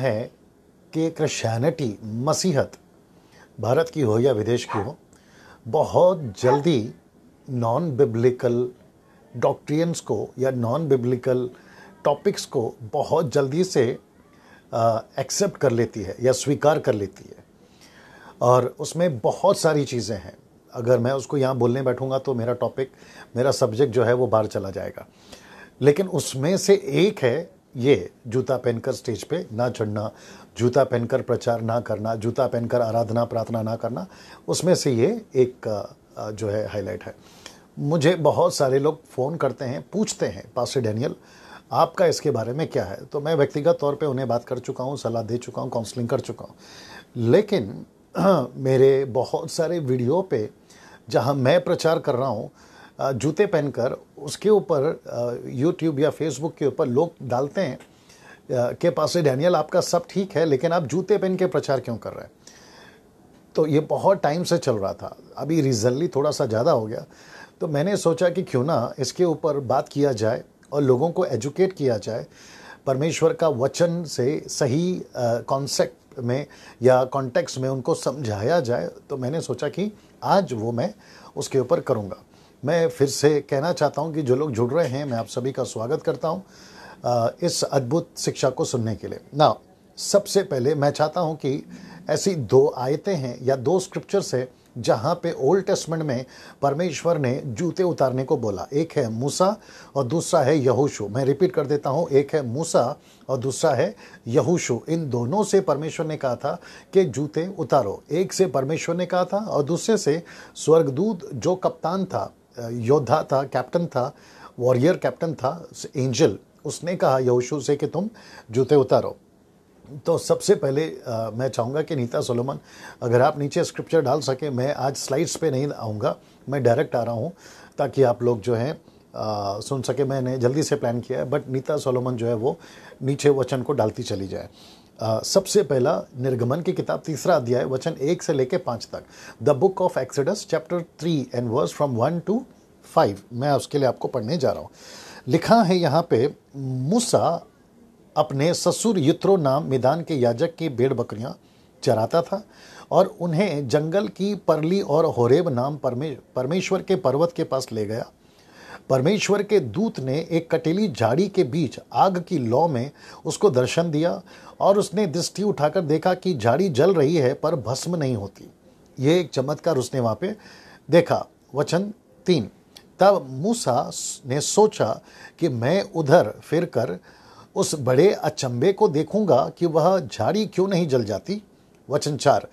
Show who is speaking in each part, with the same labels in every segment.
Speaker 1: है कि क्रिश्चियनिटी मसीहत भारत की हो या विदेश की हो बहुत जल्दी नॉन बिब्लिकल डॉक्ट्रियंस को या नॉन बिब्लिकल टॉपिक्स को बहुत जल्दी से एक्सेप्ट कर लेती है या स्वीकार कर लेती है और उसमें बहुत सारी चीज़ें हैं अगर मैं उसको यहाँ बोलने बैठूँगा तो मेरा टॉपिक मेरा सब्जेक्ट जो है वो बाहर चला जाएगा लेकिन उसमें से एक है ये जूता पहनकर स्टेज पे ना चढ़ना जूता पहनकर प्रचार ना करना जूता पहनकर आराधना प्रार्थना ना करना उसमें से ये एक जो है हाईलाइट है मुझे बहुत सारे लोग फ़ोन करते हैं पूछते हैं पास डैनियल आपका इसके बारे में क्या है तो मैं व्यक्तिगत तौर पे उन्हें बात कर चुका हूँ सलाह दे चुका हूँ काउंसलिंग कर चुका हूँ लेकिन मेरे बहुत सारे वीडियो पे जहाँ मैं प्रचार कर रहा हूँ जूते पहनकर उसके ऊपर यूट्यूब या फेसबुक के ऊपर लोग डालते हैं के पास से डैनियल आपका सब ठीक है लेकिन आप जूते पहन के प्रचार क्यों कर रहे हैं तो ये बहुत टाइम से चल रहा था अभी रिजल्टली थोड़ा सा ज़्यादा हो गया तो मैंने सोचा कि क्यों ना इसके ऊपर बात किया जाए और लोगों को एजुकेट किया जाए परमेश्वर का वचन से सही कॉन्सेप्ट में या कॉन्टेक्स्ट में उनको समझाया जाए तो मैंने सोचा कि आज वो मैं उसके ऊपर करूँगा मैं फिर से कहना चाहता हूं कि जो लोग जुड़ रहे हैं मैं आप सभी का स्वागत करता हूं इस अद्भुत शिक्षा को सुनने के लिए ना सबसे पहले मैं चाहता हूं कि ऐसी दो आयतें हैं या दो स्क्रिप्चर्स हैं जहाँ पे ओल्ड टेस्टमेंट में परमेश्वर ने जूते उतारने को बोला एक है मूसा और दूसरा है यहूशू मैं रिपीट कर देता हूँ एक है मूसा और दूसरा है यहूशू इन दोनों से परमेश्वर ने कहा था कि जूते उतारो एक से परमेश्वर ने कहा था और दूसरे से स्वर्गदूत जो कप्तान था योद्धा था कैप्टन था वॉरियर कैप्टन था एंजल उसने कहा यहोशू से कि तुम जूते उतारो तो सबसे पहले आ, मैं चाहूँगा कि नीता सोलोमन अगर आप नीचे स्क्रिप्चर डाल सकें मैं आज स्लाइड्स पे नहीं आऊँगा मैं डायरेक्ट आ रहा हूँ ताकि आप लोग जो हैं सुन सके मैंने जल्दी से प्लान किया है बट नीता सोलोमन जो है वो नीचे वचन को डालती चली जाए सबसे पहला निर्गमन की किताब तीसरा अध्याय वचन एक से लेकर पाँच तक the book of Exodus chapter three and verse from one to five मैं उसके लिए आपको पढ़ने जा रहा हूँ लिखा है यहाँ पे मूसा अपने ससुर यित्रो नाम मैदान के याजक की भेड़ बकरियाँ चराता था और उन्हें जंगल की परली और होरेब नाम परमेश्वर के पर्वत के पास ले गया परमेश्वर के दूत ने एक कटेली झाड़ी के बीच आग की लौ में उसको दर्शन दिया और उसने दृष्टि उठाकर देखा कि झाड़ी जल रही है पर भस्म नहीं होती ये एक चमत्कार उसने वहाँ पे देखा वचन तीन तब मूसा ने सोचा कि मैं उधर फिरकर उस बड़े अचंबे को देखूंगा कि वह झाड़ी क्यों नहीं जल जाती वचन चार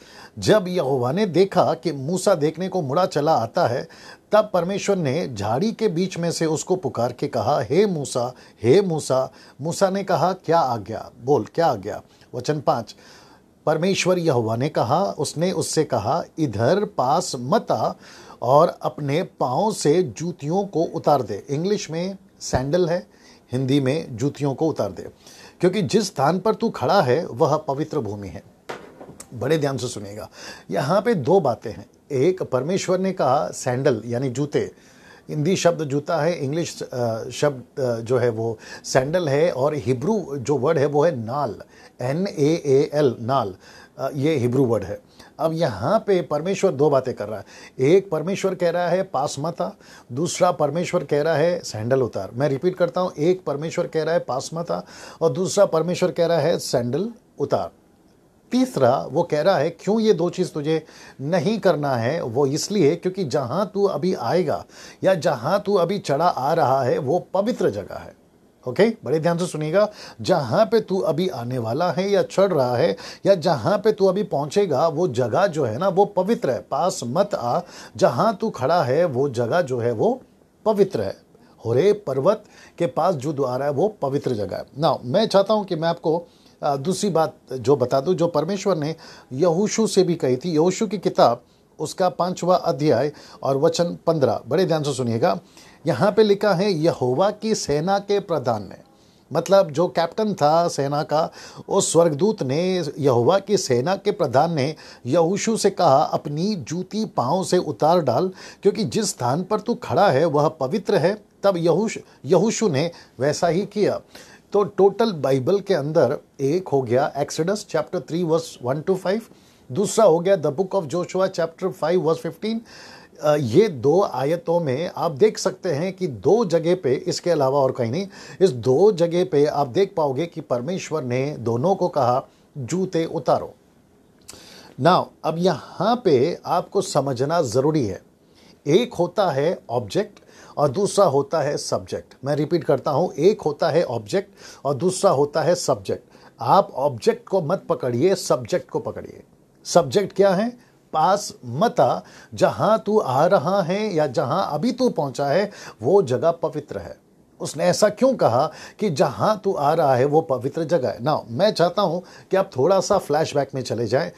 Speaker 1: जब यहोवा ने देखा कि मूसा देखने को मुड़ा चला आता है तब परमेश्वर ने झाड़ी के बीच में से उसको पुकार के कहा हे मूसा हे मूसा मूसा ने कहा क्या आ गया बोल क्या आ गया वचन पाँच परमेश्वर यहोवा ने कहा उसने उससे कहा इधर पास मत आ और अपने पाँव से जूतियों को उतार दे इंग्लिश में सैंडल है हिंदी में जूतियों को उतार दे क्योंकि जिस स्थान पर तू खड़ा है वह पवित्र भूमि है बड़े ध्यान से सुनेगा यहाँ पे दो बातें हैं एक परमेश्वर ने कहा सैंडल यानी जूते हिंदी शब्द जूता है इंग्लिश शब्द जो है वो सैंडल है और हिब्रू जो वर्ड है वो है नाल एन ए ए एल नाल ये हिब्रू वर्ड है अब यहाँ पे परमेश्वर दो बातें कर रहा है एक परमेश्वर कह रहा है पास दूसरा परमेश्वर कह रहा है सैंडल उतार मैं रिपीट करता हूँ एक परमेश्वर कह रहा है पास और दूसरा परमेश्वर कह रहा है सैंडल उतार तीसरा वो कह रहा है क्यों ये दो चीज़ तुझे नहीं करना है वो इसलिए क्योंकि जहाँ तू अभी आएगा या जहाँ तू अभी चढ़ा आ रहा है वो पवित्र जगह है ओके okay? बड़े ध्यान से सुनिएगा जहाँ पे तू अभी आने वाला है या चढ़ रहा है या जहाँ पे तू अभी पहुँचेगा वो जगह जो है ना वो पवित्र है पास मत आ जहाँ तू खड़ा है वो जगह जो है वो पवित्र है होरे पर्वत के पास जो द्वारा है वो पवित्र जगह है ना मैं चाहता हूँ कि मैं आपको दूसरी बात जो बता दूं जो परमेश्वर ने यहूशू से भी कही थी यहूशु की किताब उसका पांचवा अध्याय और वचन पंद्रह बड़े ध्यान से सुनिएगा यहाँ पे लिखा है यहोवा की सेना के प्रधान ने मतलब जो कैप्टन था सेना का उस स्वर्गदूत ने यहोवा की सेना के प्रधान ने यहूशू से कहा अपनी जूती पाँव से उतार डाल क्योंकि जिस स्थान पर तू खड़ा है वह पवित्र है तब यहूश यहूशू ने वैसा ही किया तो टोटल बाइबल के अंदर एक हो गया Exodus chapter three verse one to five दूसरा हो गया the book of Joshua chapter five verse fifteen ये दो आयतों में आप देख सकते हैं कि दो जगह पे इसके अलावा और कहीं नहीं इस दो जगह पे आप देख पाओगे कि परमेश्वर ने दोनों को कहा जूते उतारो नाउ अब यहाँ पे आपको समझना ज़रूरी है एक होता है ऑब्जेक्ट और दूसरा होता है सब्जेक्ट मैं रिपीट करता हूँ एक होता है ऑब्जेक्ट और दूसरा होता है सब्जेक्ट आप ऑब्जेक्ट को मत पकड़िए सब्जेक्ट को पकड़िए सब्जेक्ट क्या है पास मत आ जहाँ तू आ रहा है या जहाँ अभी तू पहुँचा है वो जगह पवित्र है उसने ऐसा क्यों कहा कि जहाँ तू आ रहा है वो पवित्र जगह है ना मैं चाहता हूँ कि आप थोड़ा सा फ्लैशबैक में चले जाएं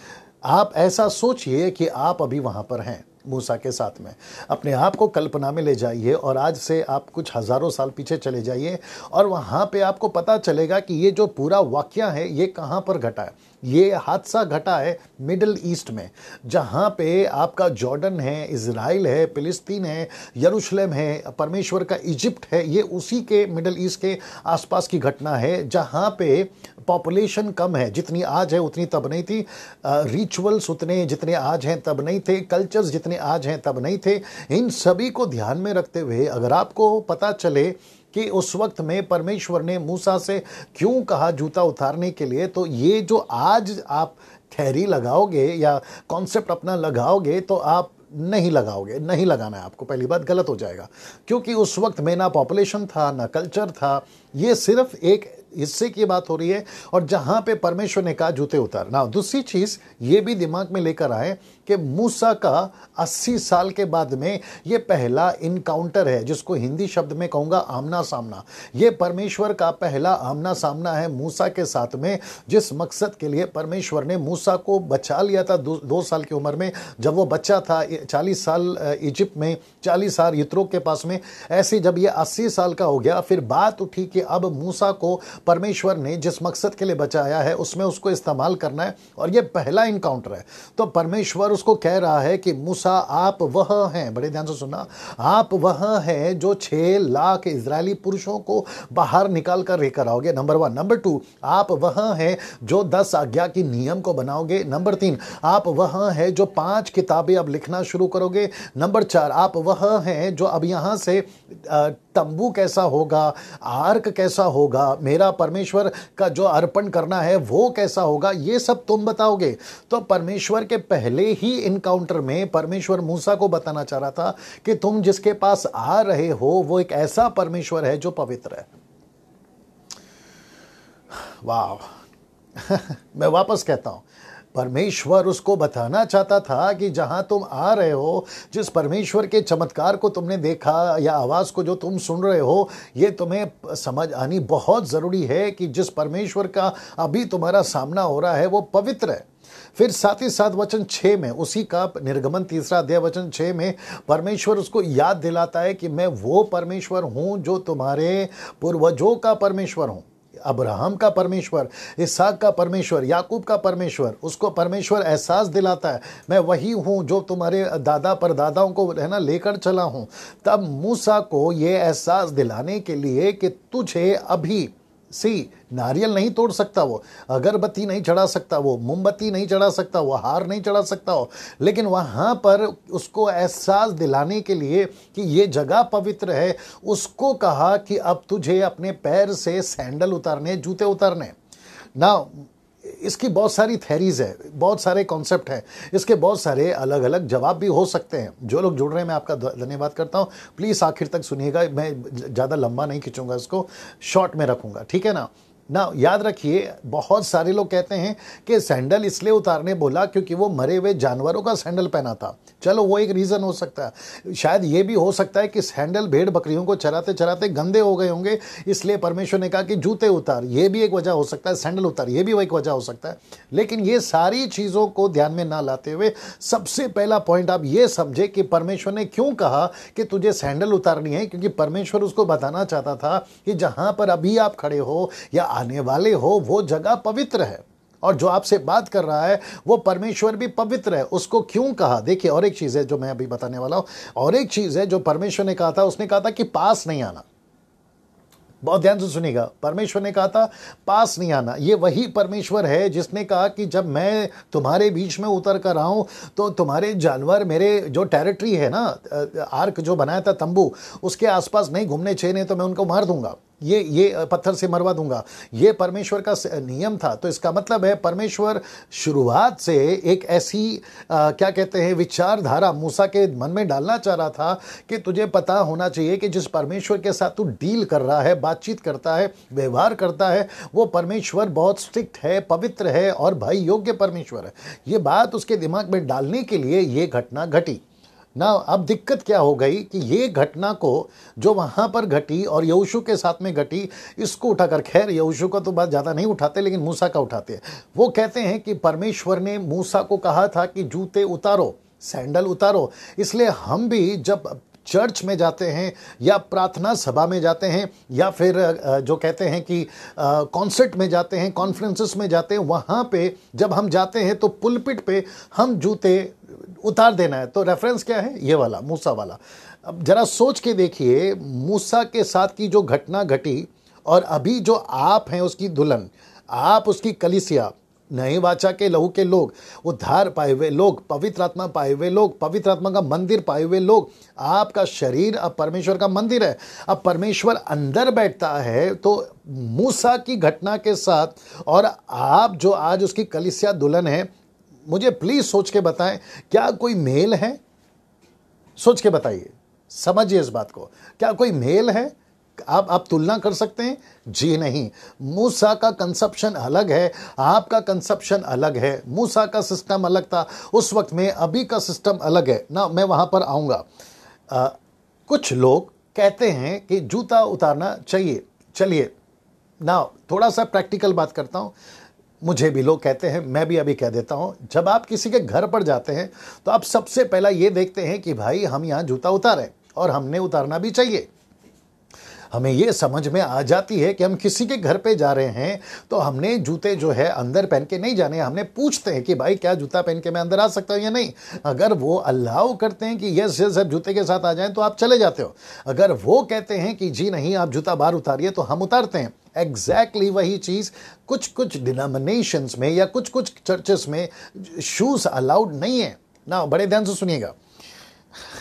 Speaker 1: आप ऐसा सोचिए कि आप अभी वहाँ पर हैं मूसा के साथ में अपने आप को कल्पना में ले जाइए और आज से आप कुछ हज़ारों साल पीछे चले जाइए और वहाँ पे आपको पता चलेगा कि ये जो पूरा वाक्य है ये कहाँ पर घटा है ये हादसा घटा है मिडल ईस्ट में जहाँ पे आपका जॉर्डन है इसराइल है फिलिस्तीन है यरूशलेम है परमेश्वर का इजिप्ट है ये उसी के मिडल ईस्ट के आसपास की घटना है जहाँ पे पॉपुलेशन कम है जितनी आज है उतनी तब नहीं थी रिचुअल्स उतने जितने आज हैं तब नहीं थे कल्चर्स जितने आज हैं तब नहीं थे इन सभी को ध्यान में रखते हुए अगर आपको पता चले कि उस वक्त में परमेश्वर ने मूसा से क्यों कहा जूता उतारने के लिए तो ये जो आज आप थैरी लगाओगे या कॉन्सेप्ट अपना लगाओगे तो आप नहीं लगाओगे नहीं लगाना है आपको पहली बात गलत हो जाएगा क्योंकि उस वक्त में ना पॉपुलेशन था ना कल्चर था ये सिर्फ एक हिस्से की बात हो रही है और जहाँ पे परमेश्वर ने कहा जूते उतार ना दूसरी चीज़ ये भी दिमाग में लेकर आए कि मूसा का 80 साल के बाद में ये पहला इनकाउंटर है जिसको हिंदी शब्द में कहूँगा आमना सामना ये परमेश्वर का पहला आमना सामना है मूसा के साथ में जिस मकसद के लिए परमेश्वर ने मूसा को बचा लिया था दो, दो साल की उम्र में जब वो बच्चा था चालीस साल इजिप्ट में चालीस साल यित्रो के पास में ऐसे जब ये अस्सी साल का हो गया फिर बात उठी कि अब मूसा को परमेश्वर ने जिस मकसद के लिए बचाया है उसमें उसको इस्तेमाल करना है और ये पहला इनकाउंटर है तो परमेश्वर उसको कह रहा है कि मूसा आप वह हैं बड़े ध्यान से सुना आप वह हैं जो छः लाख इसराइली पुरुषों को बाहर निकाल कर लेकर आओगे नंबर वन नंबर टू आप वह हैं जो दस आज्ञा की नियम को बनाओगे नंबर तीन आप वह हैं जो पांच किताबें अब लिखना शुरू करोगे नंबर चार आप वह हैं जो अब यहाँ से तंबू कैसा होगा आर्क कैसा होगा मेरा परमेश्वर का जो अर्पण करना है वो कैसा होगा ये सब तुम बताओगे तो परमेश्वर के पहले ही इनकाउंटर में परमेश्वर मूसा को बताना चाह रहा था कि तुम जिसके पास आ रहे हो वो एक ऐसा परमेश्वर है जो पवित्र है वाह मैं वापस कहता हूं परमेश्वर उसको बताना चाहता था कि जहाँ तुम आ रहे हो जिस परमेश्वर के चमत्कार को तुमने देखा या आवाज़ को जो तुम सुन रहे हो ये तुम्हें समझ आनी बहुत ज़रूरी है कि जिस परमेश्वर का अभी तुम्हारा सामना हो रहा है वो पवित्र है फिर साथ ही साथ वचन छः में उसी का निर्गमन तीसरा अध्याय वचन छः में परमेश्वर उसको याद दिलाता है कि मैं वो परमेश्वर हूँ जो तुम्हारे पूर्वजों का परमेश्वर हूँ अब्राहम का परमेश्वर इसहाक का परमेश्वर याकूब का परमेश्वर उसको परमेश्वर एहसास दिलाता है मैं वही हूँ जो तुम्हारे दादा पर दादाओं को है ना लेकर चला हूँ तब मूसा को ये एहसास दिलाने के लिए कि तुझे अभी सी नारियल नहीं तोड़ सकता वो अगरबत्ती नहीं चढ़ा सकता वो मोमबत्ती नहीं चढ़ा सकता वो हार नहीं चढ़ा सकता हो लेकिन वहाँ पर उसको एहसास दिलाने के लिए कि ये जगह पवित्र है उसको कहा कि अब तुझे अपने पैर से सैंडल उतारने जूते उतारने ना इसकी बहुत सारी थेरीज है बहुत सारे कॉन्सेप्ट हैं इसके बहुत सारे अलग अलग जवाब भी हो सकते हैं जो लोग जुड़ रहे हैं मैं आपका धन्यवाद करता हूँ प्लीज़ आखिर तक सुनिएगा मैं ज़्यादा लंबा नहीं खींचूँगा इसको शॉर्ट में रखूँगा ठीक है ना ना याद रखिए बहुत सारे लोग कहते हैं कि सैंडल इसलिए उतारने बोला क्योंकि वो मरे हुए जानवरों का सैंडल पहना था चलो वो एक रीज़न हो सकता है शायद ये भी हो सकता है कि सैंडल भेड़ बकरियों को चराते चराते गंदे हो गए होंगे इसलिए परमेश्वर ने कहा कि जूते उतार ये भी एक वजह हो सकता है सैंडल उतार ये भी एक वजह हो सकता है लेकिन ये सारी चीज़ों को ध्यान में ना लाते हुए सबसे पहला पॉइंट आप ये समझे कि परमेश्वर ने क्यों कहा कि तुझे सैंडल उतारनी है क्योंकि परमेश्वर उसको बताना चाहता था कि जहाँ पर अभी आप खड़े हो या आने वाले हो वो जगह पवित्र है और जो आपसे बात कर रहा है वो परमेश्वर भी पवित्र है उसको क्यों कहा देखिए और एक चीज़ है जो मैं अभी बताने वाला हूँ और एक चीज़ है जो परमेश्वर ने कहा था उसने कहा था कि पास नहीं आना बहुत ध्यान से सुनेगा परमेश्वर ने कहा था पास नहीं आना ये वही परमेश्वर है जिसने कहा कि जब मैं तुम्हारे बीच में उतर कर आऊँ तो तुम्हारे जानवर मेरे जो टेरिटरी है ना आर्क जो बनाया था तंबू उसके आसपास नहीं घूमने छेने नहीं तो मैं उनको मार दूंगा ये ये पत्थर से मरवा दूंगा ये परमेश्वर का नियम था तो इसका मतलब है परमेश्वर शुरुआत से एक ऐसी आ, क्या कहते हैं विचारधारा मूसा के मन में डालना चाह रहा था कि तुझे पता होना चाहिए कि जिस परमेश्वर के साथ तू डील कर रहा है बातचीत करता है व्यवहार करता है वो परमेश्वर बहुत स्ट्रिक्ट है पवित्र है और भाई योग्य परमेश्वर है ये बात उसके दिमाग में डालने के लिए ये घटना घटी ना अब दिक्कत क्या हो गई कि ये घटना को जो वहाँ पर घटी और यऊशु के साथ में घटी इसको उठाकर खैर यऊशु का तो बात ज़्यादा नहीं उठाते लेकिन मूसा का उठाते हैं वो कहते हैं कि परमेश्वर ने मूसा को कहा था कि जूते उतारो सैंडल उतारो इसलिए हम भी जब चर्च में जाते हैं या प्रार्थना सभा में जाते हैं या फिर जो कहते हैं कि कॉन्सर्ट में जाते हैं कॉन्फ्रेंसेस में जाते हैं वहाँ पे जब हम जाते हैं तो पुलपिट पे हम जूते उतार देना है तो रेफरेंस क्या है ये वाला मूसा वाला अब जरा सोच के देखिए मूसा के साथ की जो घटना घटी और अभी जो आप हैं उसकी दुल्हन आप उसकी कलिसिया नहीं वाचा के लहू के लोग उद्धार पाए हुए लोग पवित्र आत्मा पाए हुए लोग पवित्र आत्मा का मंदिर पाए हुए लोग आपका शरीर अब परमेश्वर का मंदिर है अब परमेश्वर अंदर बैठता है तो मूसा की घटना के साथ और आप जो आज उसकी कलिसिया दुल्हन है मुझे प्लीज़ सोच के बताएं क्या कोई मेल है सोच के बताइए समझिए इस बात को क्या कोई मेल है आप आप तुलना कर सकते हैं जी नहीं मूसा का कंसेप्शन अलग है आपका कंसेप्शन अलग है मूसा का सिस्टम अलग था उस वक्त में अभी का सिस्टम अलग है ना मैं वहां पर आऊंगा कुछ लोग कहते हैं कि जूता उतारना चाहिए चलिए ना थोड़ा सा प्रैक्टिकल बात करता हूं मुझे भी लोग कहते हैं मैं भी अभी कह देता हूँ जब आप किसी के घर पर जाते हैं तो आप सबसे पहला ये देखते हैं कि भाई हम यहाँ जूता उतारें और हमने उतारना भी चाहिए हमें ये समझ में आ जाती है कि हम किसी के घर पे जा रहे हैं तो हमने जूते जो है अंदर पहन के नहीं जाने हमने पूछते हैं कि भाई क्या जूता पहन के मैं अंदर आ सकता हूँ या नहीं अगर वो अलाउ करते हैं कि यस यस आप जूते के साथ आ जाएं तो आप चले जाते हो अगर वो कहते हैं कि जी नहीं आप जूता बाहर उतारिए तो हम उतारते हैं एग्जैक्टली exactly वही चीज़ कुछ कुछ डिनोमिनेशंस में या कुछ कुछ चर्चेस में शूज़ अलाउड नहीं है ना बड़े ध्यान से सुनिएगा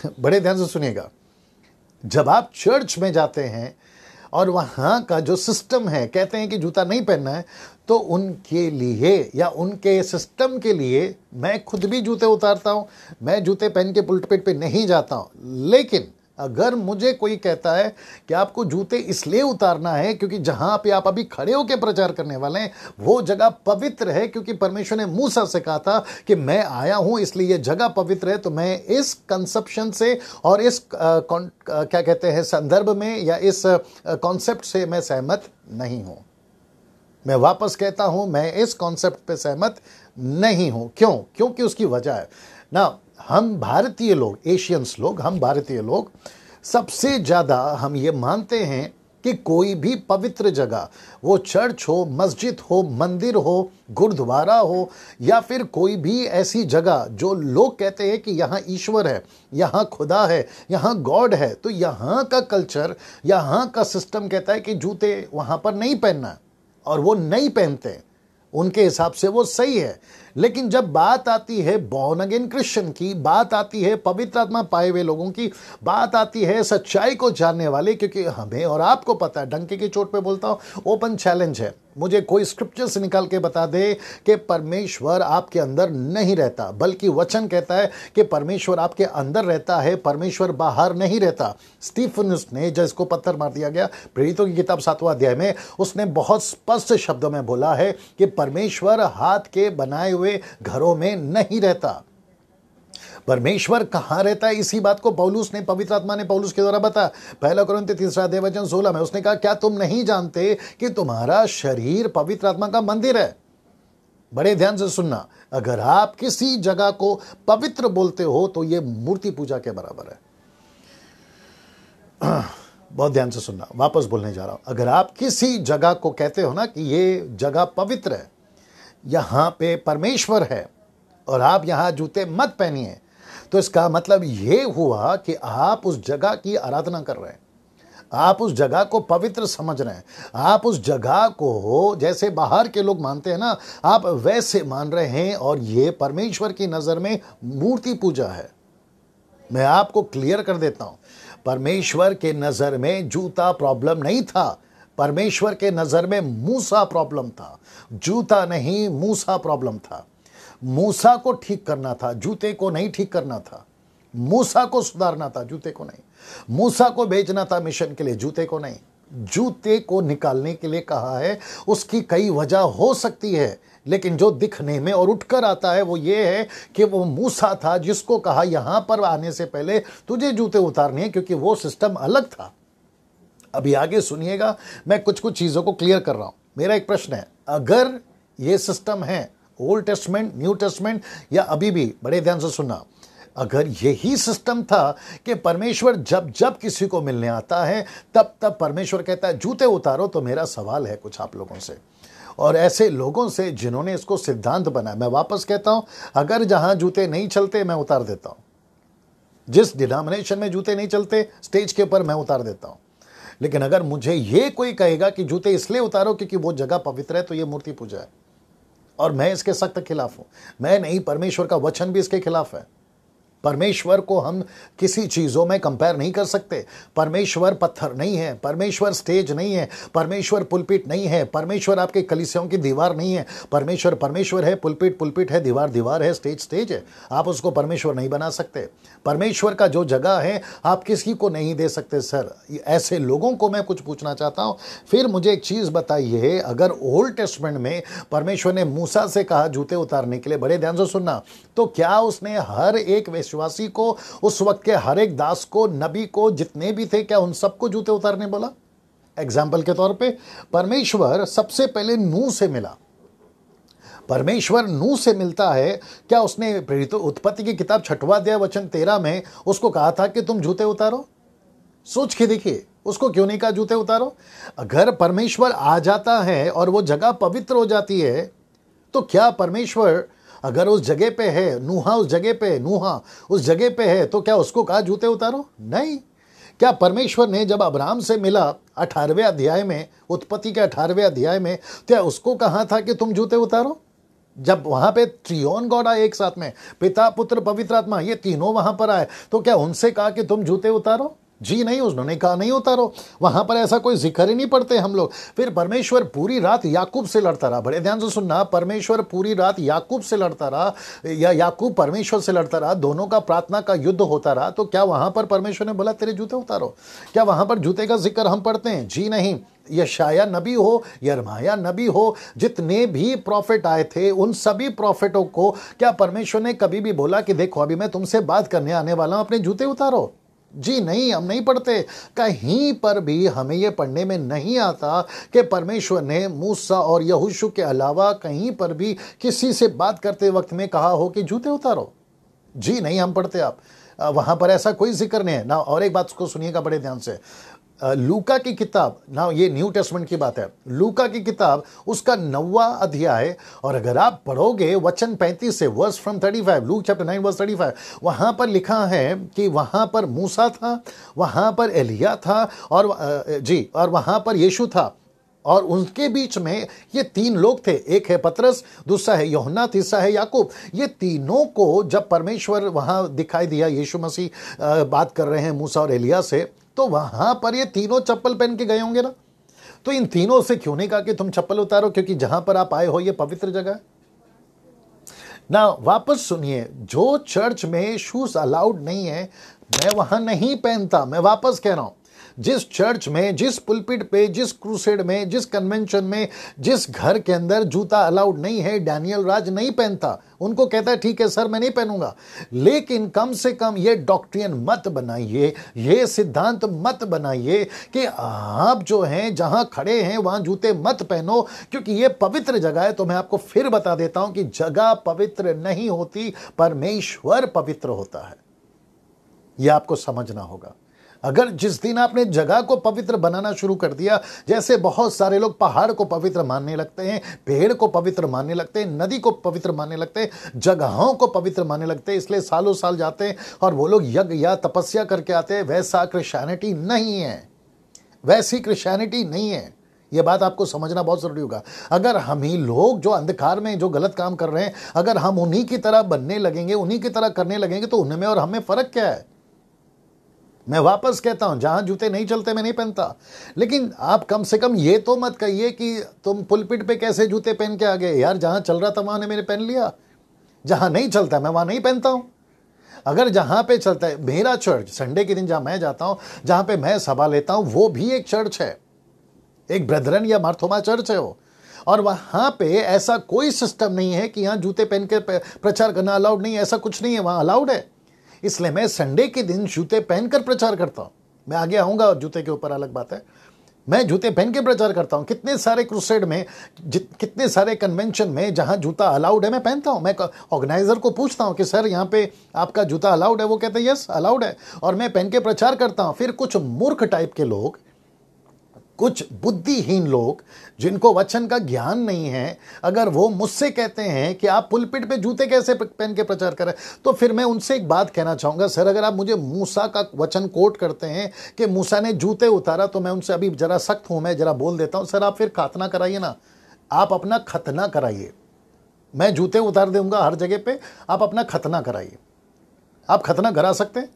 Speaker 1: बड़े ध्यान से सुनिएगा जब आप चर्च में जाते हैं और वहाँ का जो सिस्टम है कहते हैं कि जूता नहीं पहनना है तो उनके लिए या उनके सिस्टम के लिए मैं खुद भी जूते उतारता हूँ मैं जूते पहन के पुलट पेट पर नहीं जाता हूँ लेकिन अगर मुझे कोई कहता है कि आपको जूते इसलिए उतारना है क्योंकि जहां पे आप अभी खड़े होकर प्रचार करने वाले हैं वो जगह पवित्र है क्योंकि परमेश्वर ने मूसा से कहा था कि मैं आया हूं इसलिए ये जगह पवित्र है तो मैं इस कंसेप्शन से और इस आ, कौन, आ, क्या कहते हैं संदर्भ में या इस कॉन्सेप्ट से मैं सहमत नहीं हूं मैं वापस कहता हूं मैं इस कॉन्सेप्ट पे सहमत नहीं हूं क्यों क्योंकि उसकी वजह है ना हम भारतीय लोग एशियंस लोग हम भारतीय लोग सबसे ज़्यादा हम ये मानते हैं कि कोई भी पवित्र जगह वो चर्च हो मस्जिद हो मंदिर हो गुरुद्वारा हो या फिर कोई भी ऐसी जगह जो लोग कहते हैं कि यहाँ ईश्वर है यहाँ खुदा है यहाँ गॉड है तो यहाँ का कल्चर यहाँ का सिस्टम कहता है कि जूते वहाँ पर नहीं पहनना और वो नहीं पहनते उनके हिसाब से वो सही है लेकिन जब बात आती है बॉर्न अगेन क्रिश्चियन की बात आती है पवित्र आत्मा पाए हुए लोगों की बात आती है सच्चाई को जानने वाले क्योंकि हमें और आपको पता है डंके की चोट पे बोलता हूँ ओपन चैलेंज है मुझे कोई स्क्रिप्चर से निकाल के बता दे कि परमेश्वर आपके अंदर नहीं रहता बल्कि वचन कहता है कि परमेश्वर आपके अंदर रहता है परमेश्वर बाहर नहीं रहता स्टीफन ने जिसको पत्थर मार दिया गया प्रेरितों की किताब सातवा अध्याय में उसने बहुत स्पष्ट शब्दों में बोला है कि परमेश्वर हाथ के बनाए हुए हुए घरों में नहीं रहता परमेश्वर कहाँ रहता है इसी बात को पौलूस ने पवित्र आत्मा ने पौलूस के द्वारा बताया पहला करो तीसरा देवचन सोलह में उसने कहा क्या तुम नहीं जानते कि तुम्हारा शरीर पवित्र आत्मा का मंदिर है बड़े ध्यान से सुनना अगर आप किसी जगह को पवित्र बोलते हो तो ये मूर्ति पूजा के बराबर है बहुत ध्यान से सुनना वापस बोलने जा रहा हूं अगर आप किसी जगह को कहते हो ना कि ये जगह पवित्र है यहाँ पे परमेश्वर है और आप यहाँ जूते मत पहनिए तो इसका मतलब ये हुआ कि आप उस जगह की आराधना कर रहे हैं आप उस जगह को पवित्र समझ रहे हैं आप उस जगह को जैसे बाहर के लोग मानते हैं ना आप वैसे मान रहे हैं और ये परमेश्वर की नज़र में मूर्ति पूजा है मैं आपको क्लियर कर देता हूँ परमेश्वर के नज़र में जूता प्रॉब्लम नहीं था परमेश्वर के नज़र में मूसा प्रॉब्लम था जूता नहीं मूसा प्रॉब्लम था मूसा को ठीक करना था जूते को नहीं ठीक करना था मूसा को सुधारना था जूते को नहीं मूसा को भेजना था मिशन के लिए जूते को नहीं जूते को निकालने के लिए कहा है उसकी कई वजह हो सकती है लेकिन जो दिखने में और उठकर आता है वो ये है कि वो मूसा था जिसको कहा यहां पर आने से पहले तुझे जूते उतारने हैं क्योंकि वो सिस्टम अलग था अभी आगे सुनिएगा मैं कुछ कुछ चीज़ों को क्लियर कर रहा हूं मेरा एक प्रश्न है अगर ये सिस्टम है ओल्ड टेस्टमेंट न्यू टेस्टमेंट या अभी भी बड़े ध्यान से सुनना अगर यही सिस्टम था कि परमेश्वर जब जब किसी को मिलने आता है तब तब परमेश्वर कहता है जूते उतारो तो मेरा सवाल है कुछ आप लोगों से और ऐसे लोगों से जिन्होंने इसको सिद्धांत बनाया मैं वापस कहता हूं अगर जहां जूते नहीं चलते मैं उतार देता हूं जिस डिनामिनेशन में जूते नहीं चलते स्टेज के ऊपर मैं उतार देता हूं लेकिन अगर मुझे ये कोई कहेगा कि जूते इसलिए उतारो क्योंकि वो जगह पवित्र है तो ये मूर्ति पूजा है और मैं इसके सख्त खिलाफ हूं मैं नहीं परमेश्वर का वचन भी इसके खिलाफ है परमेश्वर को हम किसी चीज़ों में कंपेयर नहीं कर सकते परमेश्वर पत्थर नहीं है परमेश्वर स्टेज नहीं है परमेश्वर पुलपिट नहीं है परमेश्वर आपके कलिसियों की दीवार नहीं है परमेश्वर परमेश्वर है पुलपिट पुलपिट है दीवार दीवार है स्टेज स्टेज है आप उसको परमेश्वर नहीं बना सकते परमेश्वर का जो जगह है आप किसी को नहीं दे सकते सर ऐसे लोगों को मैं कुछ पूछना चाहता हूँ फिर मुझे एक चीज़ बताइए अगर ओल्ड टेस्टमेंट में परमेश्वर ने मूसा से कहा जूते उतारने के लिए बड़े ध्यान से सुनना तो क्या उसने हर एक वेस्ट विश्वासी को उस वक्त के हर एक दास को नबी को जितने भी थे क्या उन सबको जूते उतारने बोला एग्जाम्पल के तौर पे परमेश्वर सबसे पहले नू से मिला परमेश्वर नू से मिलता है क्या उसने प्रेरित उत्पत्ति की किताब छठवा दिया वचन तेरह में उसको कहा था कि तुम जूते उतारो सोच के देखिए उसको क्यों नहीं कहा जूते उतारो अगर परमेश्वर आ जाता है और वो जगह पवित्र हो जाती है तो क्या परमेश्वर अगर उस जगह पे है नूहा उस जगह पे नूहा उस जगह पे है तो क्या उसको कहा जूते उतारो नहीं क्या परमेश्वर ने जब अब्राम से मिला अठारहवें अध्याय में उत्पत्ति के अठारहवें अध्याय में क्या तो उसको कहा था कि तुम जूते उतारो जब वहाँ पे त्रियोन गॉड आए एक साथ में पिता पुत्र पवित्र आत्मा ये तीनों वहाँ पर आए तो क्या उनसे कहा कि तुम जूते उतारो जी नहीं उन्होंने कहा नहीं उतारो वहां पर ऐसा कोई जिक्र ही नहीं पड़ते हम लोग फिर परमेश्वर पूरी रात याकूब से लड़ता रहा बड़े ध्यान से सुनना परमेश्वर पूरी रात याकूब से लड़ता रहा या याकूब परमेश्वर से लड़ता रहा दोनों का प्रार्थना का युद्ध होता रहा तो क्या वहां पर परमेश्वर ने बोला तेरे जूते उतारो क्या वहां पर जूते का जिक्र हम पढ़ते हैं जी नहीं यशाया नबी हो यरमाया नबी हो जितने भी प्रॉफिट आए थे उन सभी प्रॉफिटों को क्या परमेश्वर ने कभी भी बोला कि देखो अभी मैं तुमसे बात करने आने वाला हूं अपने जूते उतारो जी नहीं हम नहीं पढ़ते कहीं पर भी हमें यह पढ़ने में नहीं आता कि परमेश्वर ने मूसा और यहूशु के अलावा कहीं पर भी किसी से बात करते वक्त में कहा हो कि जूते उतारो जी नहीं हम पढ़ते आप वहां पर ऐसा कोई जिक्र नहीं है ना और एक बात को सुनिएगा बड़े ध्यान से लूका की किताब ना ये न्यू टेस्टमेंट की बात है लूका की किताब उसका नवा अध्याय और अगर आप पढ़ोगे वचन पैंतीस से verse from five Luke chapter nine verse thirty five वहाँ पर लिखा है कि वहाँ पर मूसा था वहाँ पर एलिया था और जी और वहाँ पर यीशु था और उनके बीच में ये तीन लोग थे एक है पतरस दूसरा है योहना तीसरा है याकूब ये तीनों को जब परमेश्वर वहाँ दिखाई दिया यीशु मसीह बात कर रहे हैं मूसा और एलिया से तो वहां पर ये तीनों चप्पल पहन के गए होंगे ना तो इन तीनों से क्यों नहीं कहा कि तुम चप्पल उतारो क्योंकि जहां पर आप आए हो ये पवित्र जगह है ना वापस सुनिए जो चर्च में शूज अलाउड नहीं है मैं वहां नहीं पहनता मैं वापस कह रहा हूं जिस चर्च में जिस पुलपिट पे जिस क्रूसेड में जिस कन्वेंशन में जिस घर के अंदर जूता अलाउड नहीं है डैनियल राज नहीं पहनता उनको कहता है ठीक है सर मैं नहीं पहनूंगा लेकिन कम से कम ये डॉक्ट्रियन मत बनाइए ये सिद्धांत मत बनाइए कि आप जो हैं जहां खड़े हैं वहां जूते मत पहनो क्योंकि ये पवित्र जगह है तो मैं आपको फिर बता देता हूं कि जगह पवित्र नहीं होती परमेश्वर पवित्र होता है यह आपको समझना होगा अगर जिस दिन आपने जगह को पवित्र बनाना शुरू कर दिया जैसे बहुत सारे लोग पहाड़ को पवित्र मानने लगते हैं पेड़ को पवित्र मानने लगते हैं नदी को पवित्र मानने लगते हैं जगहों को पवित्र मानने लगते हैं इसलिए सालों साल जाते हैं और वो लोग यज्ञ या तपस्या करके आते हैं वैसा क्रिश्चैनिटी नहीं है वैसी क्रिश्चैनिटी नहीं है ये बात आपको समझना बहुत जरूरी होगा अगर हम ही लोग जो अंधकार में जो गलत काम कर रहे हैं अगर हम उन्हीं की तरह बनने लगेंगे उन्हीं की तरह करने लगेंगे तो उनमें और हमें फ़र्क क्या है मैं वापस कहता हूँ जहां जूते नहीं चलते मैं नहीं पहनता लेकिन आप कम से कम ये तो मत कहिए कि तुम पुलपिट पे कैसे जूते पहन के आ गए यार जहां चल रहा था वहां ने मेरे पहन लिया जहाँ नहीं चलता मैं वहाँ नहीं पहनता हूँ अगर जहाँ पे चलता है मेरा चर्च संडे के दिन जहाँ मैं जाता हूँ जहाँ पे मैं सभा लेता हूँ वो भी एक चर्च है एक ब्रदरन या मार्थोमा चर्च है वो और वहाँ पे ऐसा कोई सिस्टम नहीं है कि यहाँ जूते पहन के प्रचार करना अलाउड नहीं है ऐसा कुछ नहीं है वहाँ अलाउड है इसलिए मैं संडे के दिन जूते पहनकर प्रचार करता हूँ मैं आगे आऊँगा जूते के ऊपर अलग बात है मैं जूते पहन के प्रचार करता हूँ कितने सारे क्रूसेड में कितने सारे कन्वेंशन में जहाँ जूता अलाउड है मैं पहनता हूँ मैं ऑर्गेनाइजर को पूछता हूँ कि सर यहाँ पे आपका जूता अलाउड है वो कहते हैं यस अलाउड है और मैं पहन के प्रचार करता हूँ फिर कुछ मूर्ख टाइप के लोग कुछ बुद्धिहीन लोग जिनको वचन का ज्ञान नहीं है अगर वो मुझसे कहते हैं कि आप पुलपिट पे जूते कैसे पहन के प्रचार करें तो फिर मैं उनसे एक बात कहना चाहूंगा सर अगर आप मुझे मूसा का वचन कोट करते हैं कि मूसा ने जूते उतारा तो मैं उनसे अभी ज़रा सख्त हूँ मैं ज़रा बोल देता हूँ सर आप फिर खातना कराइए ना आप अपना खतना कराइए मैं जूते उतार दूंगा हर जगह पे आप अपना खतना कराइए आप खतना करा सकते हैं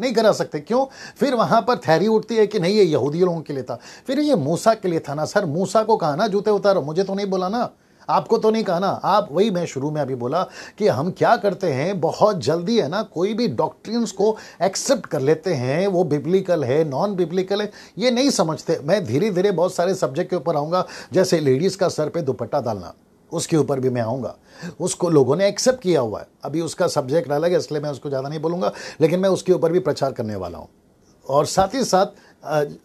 Speaker 1: नहीं करा सकते क्यों फिर वहां पर थैरी उठती है कि नहीं ये यहूदी लोगों के लिए था फिर ये मूसा के लिए था ना सर मूसा को कहा ना जूते उतारो मुझे तो नहीं बोला ना आपको तो नहीं कहा ना आप वही मैं शुरू में अभी बोला कि हम क्या करते हैं बहुत जल्दी है ना कोई भी डॉक्ट्रिन्स को एक्सेप्ट कर लेते हैं वो बिब्लिकल है नॉन बिब्लिकल है ये नहीं समझते मैं धीरे धीरे बहुत सारे सब्जेक्ट के ऊपर आऊँगा जैसे लेडीज़ का सर पर दुपट्टा डालना उसके ऊपर भी मैं आऊँगा उसको लोगों ने एक्सेप्ट किया हुआ है अभी उसका सब्जेक्ट अलग है इसलिए मैं उसको ज़्यादा नहीं बोलूँगा लेकिन मैं उसके ऊपर भी प्रचार करने वाला हूँ और साथ ही साथ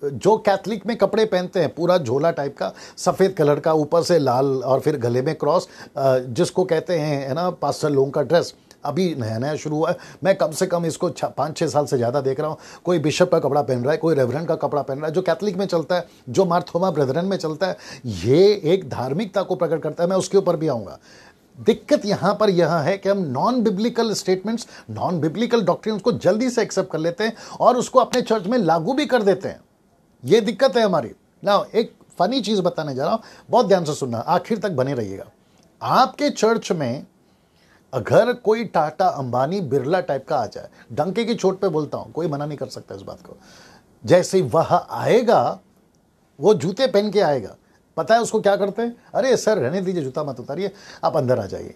Speaker 1: जो कैथलिक में कपड़े पहनते हैं पूरा झोला टाइप का सफ़ेद कलर का ऊपर से लाल और फिर गले में क्रॉस जिसको कहते हैं है ना पास्टर लोगों का ड्रेस अभी नया नया शुरू हुआ है मैं कम से कम इसको पाँच छः साल से ज़्यादा देख रहा हूँ कोई बिशप का कपड़ा पहन रहा है कोई रेवरेंट का कपड़ा पहन रहा है जो कैथलिक में चलता है जो मार्थोमा ब्रदरन में चलता है ये एक धार्मिकता को प्रकट करता है मैं उसके ऊपर भी आऊँगा दिक्कत यहाँ पर यह है कि हम non biblical statements non biblical doctrine को जल्दी से एक्सेप्ट कर लेते हैं और उसको अपने चर्च में लागू भी कर देते हैं ये दिक्कत है हमारी ना एक फनी चीज़ बताने जा रहा हूँ बहुत ध्यान से सुनना आखिर तक बने रहिएगा आपके चर्च में अगर कोई टाटा अंबानी बिरला टाइप का आ जाए डंके की चोट पे बोलता हूँ कोई मना नहीं कर सकता इस बात को जैसे वह आएगा वो जूते पहन के आएगा पता है उसको क्या करते हैं अरे सर रहने दीजिए जूता मत उतारिए आप अंदर आ जाइए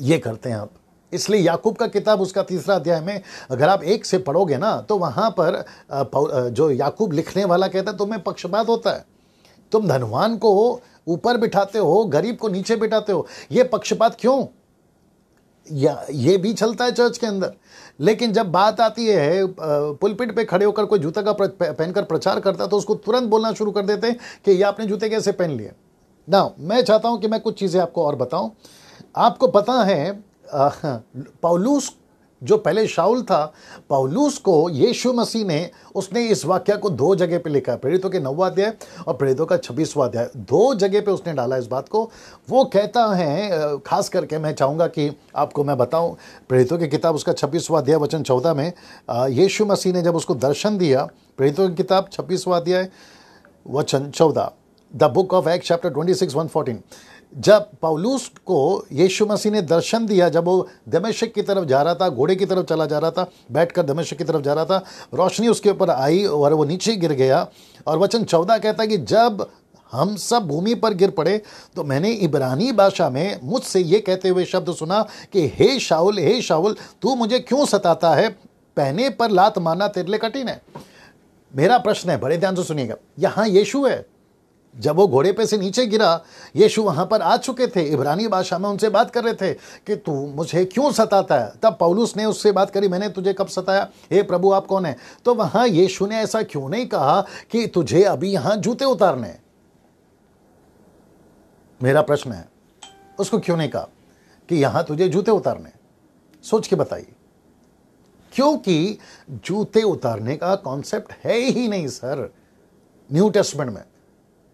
Speaker 1: ये करते हैं आप इसलिए याकूब का किताब उसका तीसरा अध्याय में अगर आप एक से पढ़ोगे ना तो वहां पर जो याकूब लिखने वाला कहता है तुम्हें पक्षपात होता है तुम धनवान को ऊपर बिठाते हो गरीब को नीचे बिठाते हो ये पक्षपात क्यों या ये भी चलता है चर्च के अंदर लेकिन जब बात आती है पुलपिट पे खड़े होकर कोई जूता का पहनकर प्रचार करता तो उसको तुरंत बोलना शुरू कर देते हैं कि ये आपने जूते कैसे पहन लिए ना मैं चाहता हूं कि मैं कुछ चीज़ें आपको और बताऊं आपको पता है पौलूस जो पहले शाउल था पौलूस को यीशु मसीह ने उसने इस वाक्य को दो जगह पे लिखा है प्रेरितों के नौवा अध्याय और प्रेरितों का छब्बीसवा अध्याय दो जगह पे उसने डाला इस बात को वो कहता है खास करके मैं चाहूँगा कि आपको मैं बताऊँ प्रेरितों की किताब उसका छब्बीसवा अध्याय वचन चौदह में यीशु मसीह ने जब उसको दर्शन दिया प्रेरितों की किताब छब्बीसवा अध्याय वचन चौदह the book of act chapter twenty six one fourteen जब पौलूस को यीशु मसीह ने दर्शन दिया जब वो दमेशक की तरफ जा रहा था घोड़े की तरफ चला जा रहा था बैठकर दमेशक की तरफ जा रहा था रोशनी उसके ऊपर आई और वो नीचे गिर गया और वचन चौदह कहता है कि जब हम सब भूमि पर गिर पड़े तो मैंने इब्रानी भाषा में मुझसे ये कहते हुए शब्द सुना कि हे शाहुल हे शाहुल तू मुझे क्यों सताता है पहने पर लात मारना तेरे लिए कठिन है मेरा प्रश्न है बड़े ध्यान से सुनिएगा यहाँ यीशु है जब वो घोड़े पे से नीचे गिरा यीशु वहां पर आ चुके थे इब्रानी भाषा में उनसे बात कर रहे थे कि तू मुझे क्यों सताता है तब पौलुस ने उससे बात करी मैंने तुझे कब सताया हे प्रभु आप कौन है तो वहां यीशु ने ऐसा क्यों नहीं कहा कि तुझे अभी यहां जूते उतारने मेरा प्रश्न है उसको क्यों नहीं कहा कि यहां तुझे जूते उतारने सोच के बताइए क्योंकि जूते उतारने का कॉन्सेप्ट है ही नहीं सर न्यू टेस्टमेंट में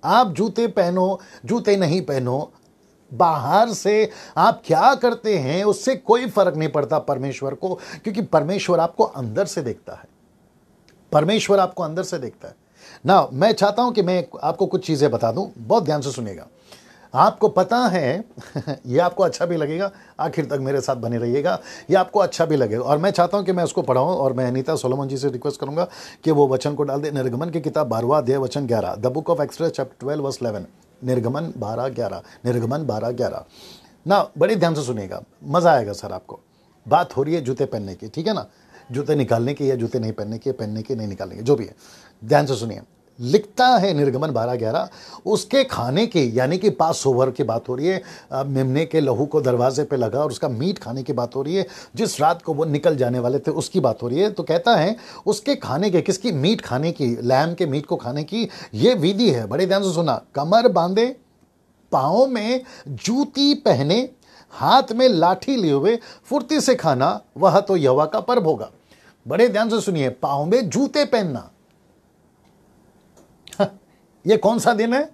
Speaker 1: आप जूते पहनो जूते नहीं पहनो बाहर से आप क्या करते हैं उससे कोई फर्क नहीं पड़ता परमेश्वर को क्योंकि परमेश्वर आपको अंदर से देखता है परमेश्वर आपको अंदर से देखता है ना मैं चाहता हूं कि मैं आपको कुछ चीज़ें बता दूं बहुत ध्यान से सुनेगा आपको पता है ये आपको अच्छा भी लगेगा आखिर तक मेरे साथ बने रहिएगा ये आपको अच्छा भी लगेगा और मैं चाहता हूँ कि मैं उसको पढ़ाऊँ और मैं अनीता सोलोमन जी से रिक्वेस्ट करूँगा कि वो वचन को डाल दे निर्गमन की किताब बारवा दे वचन ग्यारह the book of Exodus chapter twelve verse eleven निर्गमन बारह ग्यारह निर्गमन बारह ग्यारह ना बड़े ध्यान से सुनिएगा मज़ा आएगा सर आपको बात हो रही है जूते पहनने की ठीक है ना जूते निकालने की या जूते नहीं पहनने की पहनने की नहीं निकालने की जो भी है ध्यान से सुनिए लिखता है निर्गमन बारह ग्यारह उसके खाने के यानी कि पास ओवर की बात हो रही है मेमने के लहू को दरवाजे पे लगा और उसका मीट खाने की बात हो रही है जिस रात को वो निकल जाने वाले थे उसकी बात हो रही है तो कहता है उसके खाने के किसकी मीट खाने की लैम के मीट को खाने की ये विधि है बड़े ध्यान से सुना कमर बांधे पाँव में जूती पहने हाथ में लाठी लिए हुए फुर्ती से खाना वह तो यवा का पर्व होगा बड़े ध्यान से सुनिए पाओ में जूते पहनना ये कौन सा दिन है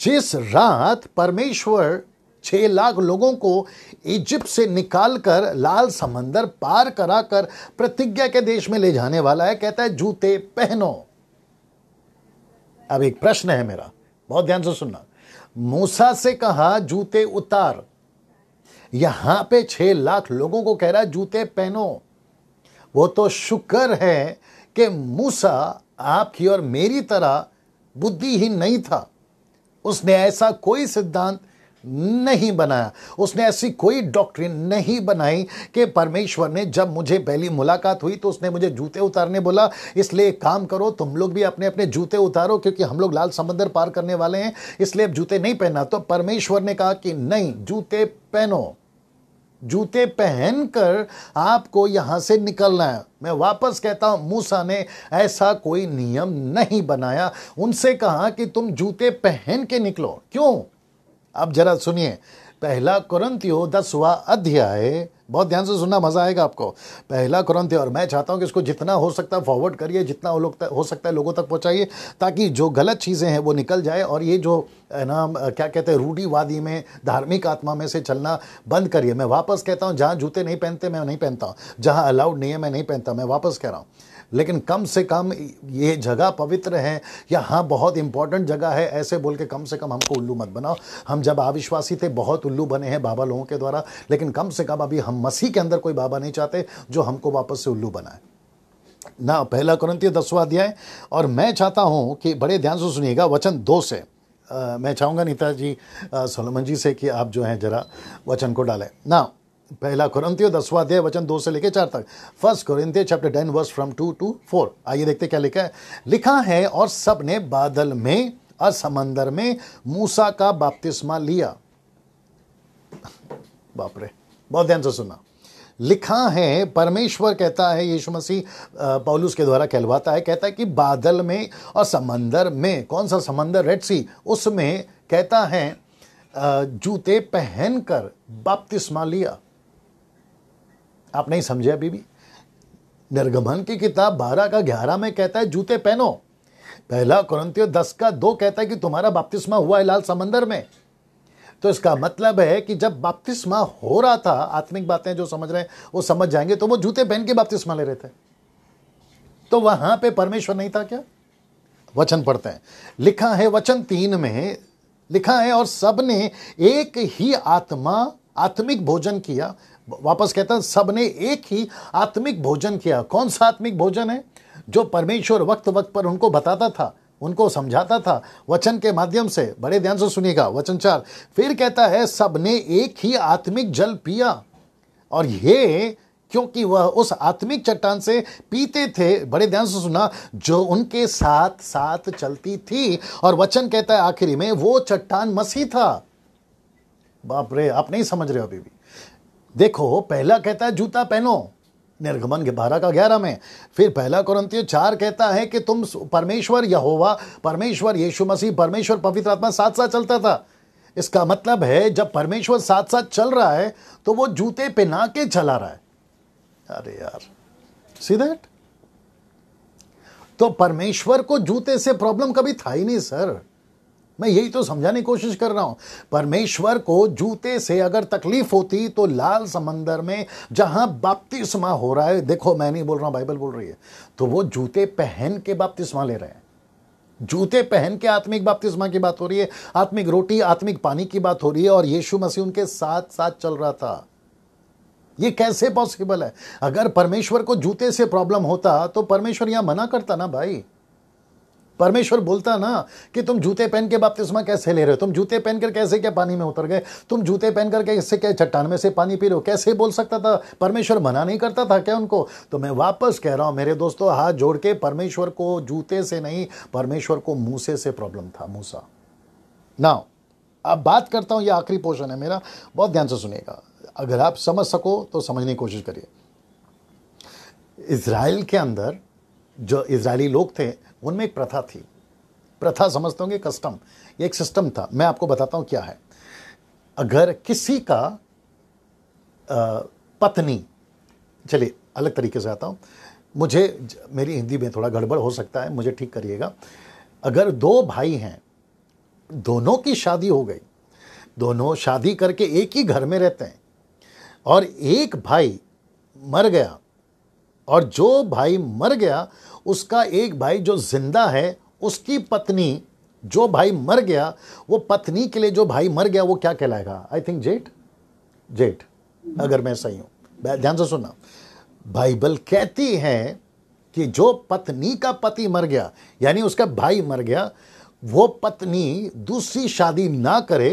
Speaker 1: जिस रात परमेश्वर छह लाख लोगों को इजिप्ट से निकालकर लाल समंदर पार कराकर प्रतिज्ञा के देश में ले जाने वाला है कहता है जूते पहनो अब एक प्रश्न है मेरा बहुत ध्यान से सुनना मूसा से कहा जूते उतार यहां पे छह लाख लोगों को कह रहा है जूते पहनो वो तो शुक्र है कि मूसा आपकी और मेरी तरह बुद्धि ही नहीं था उसने ऐसा कोई सिद्धांत नहीं बनाया उसने ऐसी कोई डॉक्ट्रिन नहीं बनाई कि परमेश्वर ने जब मुझे पहली मुलाकात हुई तो उसने मुझे जूते उतारने बोला इसलिए एक काम करो तुम लोग भी अपने अपने जूते उतारो क्योंकि हम लोग लाल समंदर पार करने वाले हैं इसलिए अब जूते नहीं पहना तो परमेश्वर ने कहा कि नहीं जूते पहनो जूते पहनकर आपको यहां से निकलना है मैं वापस कहता हूं मूसा ने ऐसा कोई नियम नहीं बनाया उनसे कहा कि तुम जूते पहन के निकलो क्यों अब जरा सुनिए पहला कुरंतियो दसवा अध्याय बहुत ध्यान से सुनना मज़ा आएगा आपको पहला क्रम थे और मैं चाहता हूँ कि इसको जितना हो सकता है फॉरवर्ड करिए जितना हो सकता है लोगों तक पहुँचाइए ताकि जो गलत चीज़ें हैं वो निकल जाए और ये जो है ना क्या कहते हैं रूढ़ीवादी में धार्मिक आत्मा में से चलना बंद करिए मैं वापस कहता हूँ जहाँ जूते नहीं पहनते मैं नहीं पहनता हूँ जहाँ अलाउड नहीं है मैं नहीं पहनता मैं वापस कह रहा हूँ लेकिन कम से कम ये जगह पवित्र है या हाँ बहुत इंपॉर्टेंट जगह है ऐसे बोल के कम से कम हमको उल्लू मत बनाओ हम जब अविश्वासी थे बहुत उल्लू बने हैं बाबा लोगों के द्वारा लेकिन कम से कम अभी हम मसीह के अंदर कोई बाबा नहीं चाहते जो हमको वापस से उल्लू बनाए ना पहला कुरंतीय दसवा अध्याय और मैं चाहता हूँ कि बड़े ध्यान से सुनिएगा वचन दो से आ, मैं चाहूँगा नीता जी सोलमन जी से कि आप जो हैं जरा वचन को डालें ना पहला कुरंतियो दसवा अध्याय वचन दो से लेकर चार तक फर्स्ट कुरंतियो chapter ten verse from two to four आइए देखते क्या लिखा है लिखा है और सब ने बादल में और समंदर में मूसा का बापतिस्मा लिया बापरे बहुत ध्यान से सुना लिखा है परमेश्वर कहता है यीशु मसीह पौलुस के द्वारा कहलवाता है कहता है कि बादल में और समंदर में कौन सा समंदर रेड सी उसमें कहता है जूते पहनकर बपतिस्मा लिया आप नहीं समझे अभी भी निर्गमन की किताब बारह का ग्यारह में कहता है जूते पहनो पहला कुरंतियो दस का दो कहता है कि तुम्हारा बाप्तिस्मा हुआ है लाल समंदर में तो इसका मतलब है कि जब बाप्तिस्मा हो रहा था आत्मिक बातें जो समझ रहे हैं वो समझ जाएंगे तो वो जूते पहन के बाप्तिस्मा ले रहे थे तो वहां पे परमेश्वर नहीं था क्या वचन पढ़ते हैं लिखा है वचन तीन में लिखा है और सबने एक ही आत्मा आत्मिक भोजन किया वापस कहता हूँ सबने एक ही आत्मिक भोजन किया कौन सा आत्मिक भोजन है जो परमेश्वर वक्त वक्त पर उनको बताता था उनको समझाता था वचन के माध्यम से बड़े ध्यान से सुनिएगा वचन चार फिर कहता है सबने एक ही आत्मिक जल पिया और ये क्योंकि वह उस आत्मिक चट्टान से पीते थे बड़े ध्यान से सुना जो उनके साथ साथ चलती थी और वचन कहता है आखिरी में वो चट्टान मसीह था बाप रे आप नहीं समझ रहे हो अभी भी देखो पहला कहता है जूता पहनो निर्गमन के बारह का ग्यारह में फिर पहला कुरंतियों चार कहता है कि तुम परमेश्वर यहोवा परमेश्वर यीशु मसीह परमेश्वर पवित्र आत्मा साथ साथ चलता था इसका मतलब है जब परमेश्वर साथ साथ चल रहा है तो वो जूते पहना के चला रहा है अरे यार सी दैट तो परमेश्वर को जूते से प्रॉब्लम कभी था ही नहीं सर मैं यही तो समझाने की कोशिश कर रहा हूं परमेश्वर को जूते से अगर तकलीफ होती तो लाल समंदर में जहां बापतिस्मा हो रहा है देखो मैं नहीं बोल रहा हूं बाइबल बोल रही है तो वो जूते पहन के बापतिस्मा ले रहे हैं जूते पहन के आत्मिक बापतिस्मा की बात हो रही है आत्मिक रोटी आत्मिक पानी की बात हो रही है और यीशु मसीह उनके साथ साथ चल रहा था ये कैसे पॉसिबल है अगर परमेश्वर को जूते से प्रॉब्लम होता तो परमेश्वर यहां मना करता ना भाई परमेश्वर बोलता ना कि तुम जूते पहन के बापतिस्मा कैसे ले रहे हो तुम जूते पहनकर कैसे क्या पानी में उतर गए तुम जूते पहनकर कैसे क्या चट्टान में से पानी पी रहे हो कैसे बोल सकता था परमेश्वर मना नहीं करता था क्या उनको तो मैं वापस कह रहा हूँ मेरे दोस्तों हाथ जोड़ के परमेश्वर को जूते से नहीं परमेश्वर को मूसे से प्रॉब्लम था मूसा ना अब बात करता हूँ ये आखिरी पोर्शन है मेरा बहुत ध्यान से सुनिएगा अगर आप समझ सको तो समझने की कोशिश करिए इसराइल के अंदर जो इसराइली लोग थे उनमें एक प्रथा थी प्रथा समझते होंगे कस्टम ये एक सिस्टम था मैं आपको बताता हूँ क्या है अगर किसी का आ, पत्नी चलिए अलग तरीके से आता हूँ मुझे मेरी हिंदी में थोड़ा गड़बड़ हो सकता है मुझे ठीक करिएगा अगर दो भाई हैं दोनों की शादी हो गई दोनों शादी करके एक ही घर में रहते हैं और एक भाई मर गया और जो भाई मर गया उसका एक भाई जो जिंदा है उसकी पत्नी जो भाई मर गया वो पत्नी के लिए जो भाई मर गया वो क्या कहलाएगा आई थिंक जेठ जेठ अगर मैं सही हूं ध्यान से सुनना बाइबल कहती है कि जो पत्नी का पति मर गया यानी उसका भाई मर गया वो पत्नी दूसरी शादी ना करे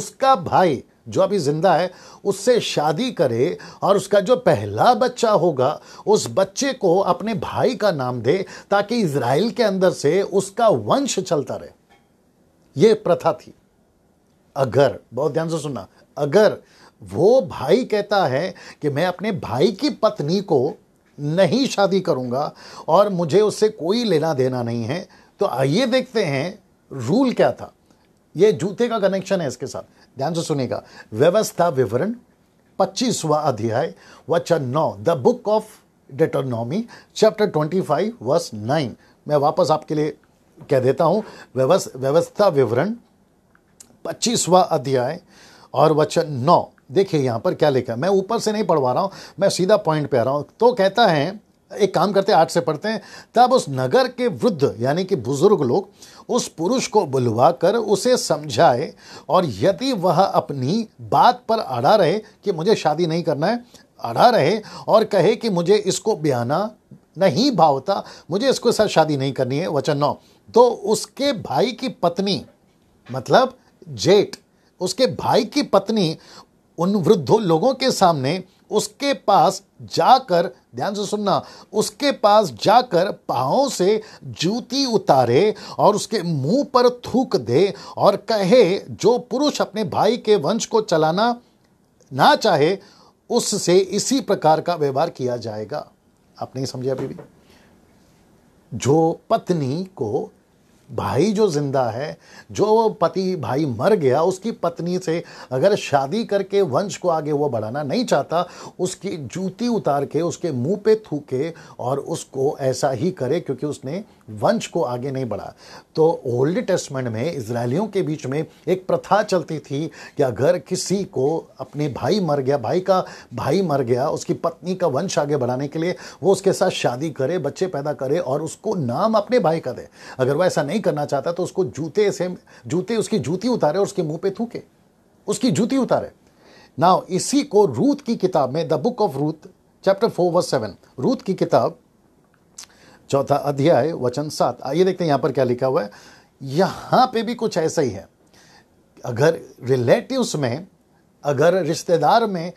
Speaker 1: उसका भाई जो अभी जिंदा है उससे शादी करे और उसका जो पहला बच्चा होगा उस बच्चे को अपने भाई का नाम दे ताकि इसराइल के अंदर से उसका वंश चलता रहे यह प्रथा थी अगर बहुत ध्यान से सुनना अगर वो भाई कहता है कि मैं अपने भाई की पत्नी को नहीं शादी करूंगा और मुझे उससे कोई लेना देना नहीं है तो आइए देखते हैं रूल क्या था ये जूते का कनेक्शन है इसके साथ ध्यान से सुनेगा व्यवस्था विवरण पच्चीसवा अध्याय वचन नौ the book of Deuteronomy chapter twenty five verse nine मैं वापस आपके लिए कह देता हूँ व्यवस्था विवरण पच्चीसवा अध्याय और वचन नौ देखिए यहाँ पर क्या लिखा मैं ऊपर से नहीं पढ़वा रहा हूँ मैं सीधा पॉइंट पे आ रहा हूँ तो कहता है एक काम करते आठ से पढ़ते हैं तब उस नगर के वृद्ध यानी कि बुजुर्ग लोग उस पुरुष को बुलवाकर उसे समझाए और यदि वह अपनी बात पर अड़ा रहे कि मुझे शादी नहीं करना है अड़ा रहे और कहे कि मुझे इसको ब्याना नहीं भावता मुझे इसके साथ शादी नहीं करनी है वचन नौ तो उसके भाई की पत्नी मतलब जेठ उसके भाई की पत्नी उन वृद्धों लोगों के सामने उसके पास जाकर ध्यान से सुनना उसके पास जाकर पाओ से जूती उतारे और उसके मुंह पर थूक दे और कहे जो पुरुष अपने भाई के वंश को चलाना ना चाहे उससे इसी प्रकार का व्यवहार किया जाएगा आप नहीं समझे अभी भी जो पत्नी को भाई जो जिंदा है जो पति भाई मर गया उसकी पत्नी से अगर शादी करके वंश को आगे वो बढ़ाना नहीं चाहता उसकी जूती उतार के उसके मुंह पे थूके और उसको ऐसा ही करे क्योंकि उसने वंश को आगे नहीं बढ़ा तो ओल्ड टेस्टमेंट में इसराइलियों के बीच में एक प्रथा चलती थी कि अगर किसी को अपने भाई मर गया भाई का भाई मर गया उसकी पत्नी का वंश आगे बढ़ाने के लिए वो उसके साथ शादी करे बच्चे पैदा करे और उसको नाम अपने भाई का दे अगर वह ऐसा नहीं करना चाहता तो उसको जूते से जूते उसकी जूती उतारे और उसके मुंह पे थूके उसकी जूती उतारे नाउ इसी को रूत की किताब में the book of Ruth chapter four verse seven रूत की किताब चौथा अध्याय वचन सात आइए देखते हैं यहाँ पर क्या लिखा हुआ है यहाँ पे भी कुछ ऐसा ही है अगर रिलेटिव्स में अगर रिश्तेदार में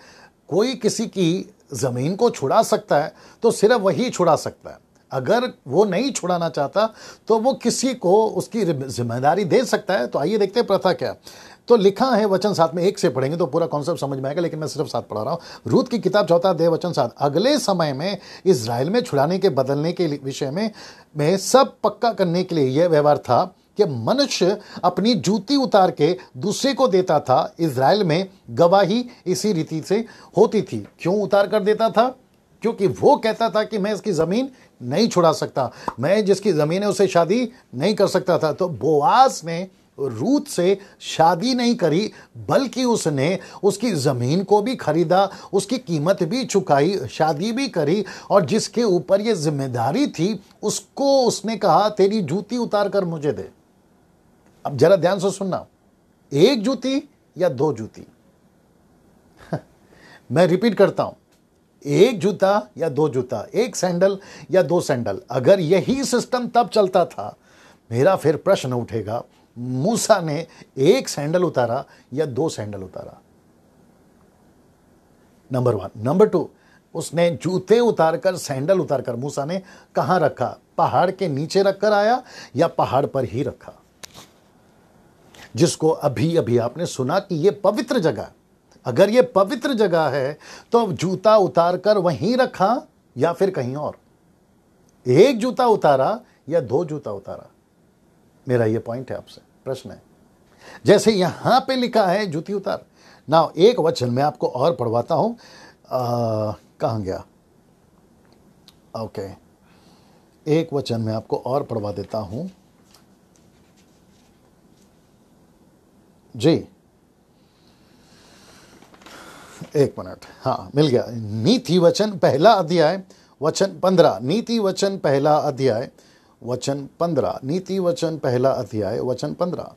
Speaker 1: कोई किसी की ज़मीन को छुड़ा सकता है तो सिर्फ वही छुड़ा सकता है अगर वो नहीं छुड़ाना चाहता तो वो किसी को उसकी जिम्मेदारी दे सकता है तो आइए देखते हैं प्रथा क्या तो लिखा है वचन साथ में एक से पढ़ेंगे तो पूरा कॉन्सेप्ट समझ में आएगा लेकिन मैं सिर्फ साथ पढ़ा रहा हूँ रूथ की किताब चौथा दे वचन साथ अगले समय में इसराइल में छुड़ाने के बदलने के विषय में में सब पक्का करने के लिए यह व्यवहार था कि मनुष्य अपनी जूती उतार के दूसरे को देता था इसराइल में गवाही इसी रीति से होती थी क्यों उतार कर देता था क्योंकि वो कहता था कि मैं इसकी ज़मीन नहीं छुड़ा सकता मैं जिसकी ज़मीन है उसे शादी नहीं कर सकता था तो बोआस ने रूत से शादी नहीं करी बल्कि उसने उसकी ज़मीन को भी खरीदा उसकी कीमत भी चुकाई शादी भी करी और जिसके ऊपर ये जिम्मेदारी थी उसको उसने कहा तेरी जूती उतार कर मुझे दे अब जरा ध्यान से सुनना एक जूती या दो जूती मैं रिपीट करता हूं एक जूता या दो जूता एक सैंडल या दो सैंडल अगर यही सिस्टम तब चलता था मेरा फिर प्रश्न उठेगा मूसा ने एक सैंडल उतारा या दो सैंडल उतारा नंबर वन नंबर टू उसने जूते उतारकर सैंडल उतारकर मूसा ने कहां रखा पहाड़ के नीचे रखकर आया या पहाड़ पर ही रखा जिसको अभी अभी आपने सुना कि यह पवित्र जगह अगर यह पवित्र जगह है तो जूता उतारकर वहीं रखा या फिर कहीं और एक जूता उतारा या दो जूता उतारा मेरा यह पॉइंट है आपसे प्रश्न है जैसे यहां पे लिखा है जूती उतार ना एक वचन में आपको और पढ़वाता हूं कहा गया ओके एक वचन में आपको और पढ़वा देता हूं जी एक मिनट हाँ मिल गया नीति वचन पहला अध्याय वचन पंद्रह नीति वचन पहला अध्याय वचन पंद्रह नीति वचन पहला अध्याय वचन पंद्रह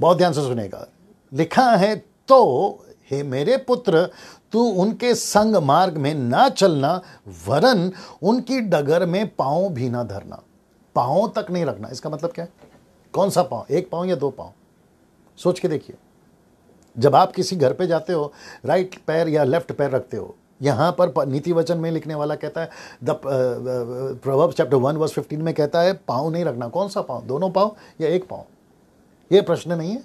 Speaker 1: बहुत ध्यान से सुनेगा लिखा है तो हे मेरे पुत्र तू उनके संग मार्ग में ना चलना वरन उनकी डगर में पाओ भी ना धरना पाओ तक नहीं रखना इसका मतलब क्या है कौन सा पाओ एक पाओ या दो पाओ सोच के देखिए जब आप किसी घर पे जाते हो राइट पैर या लेफ्ट पैर रखते हो यहाँ पर नीति वचन में लिखने वाला कहता है द प्रभव चैप्टर वन वर्स फिफ्टीन में कहता है पाँव नहीं रखना कौन सा पाँव दोनों पाँव या एक पाँव ये प्रश्न नहीं है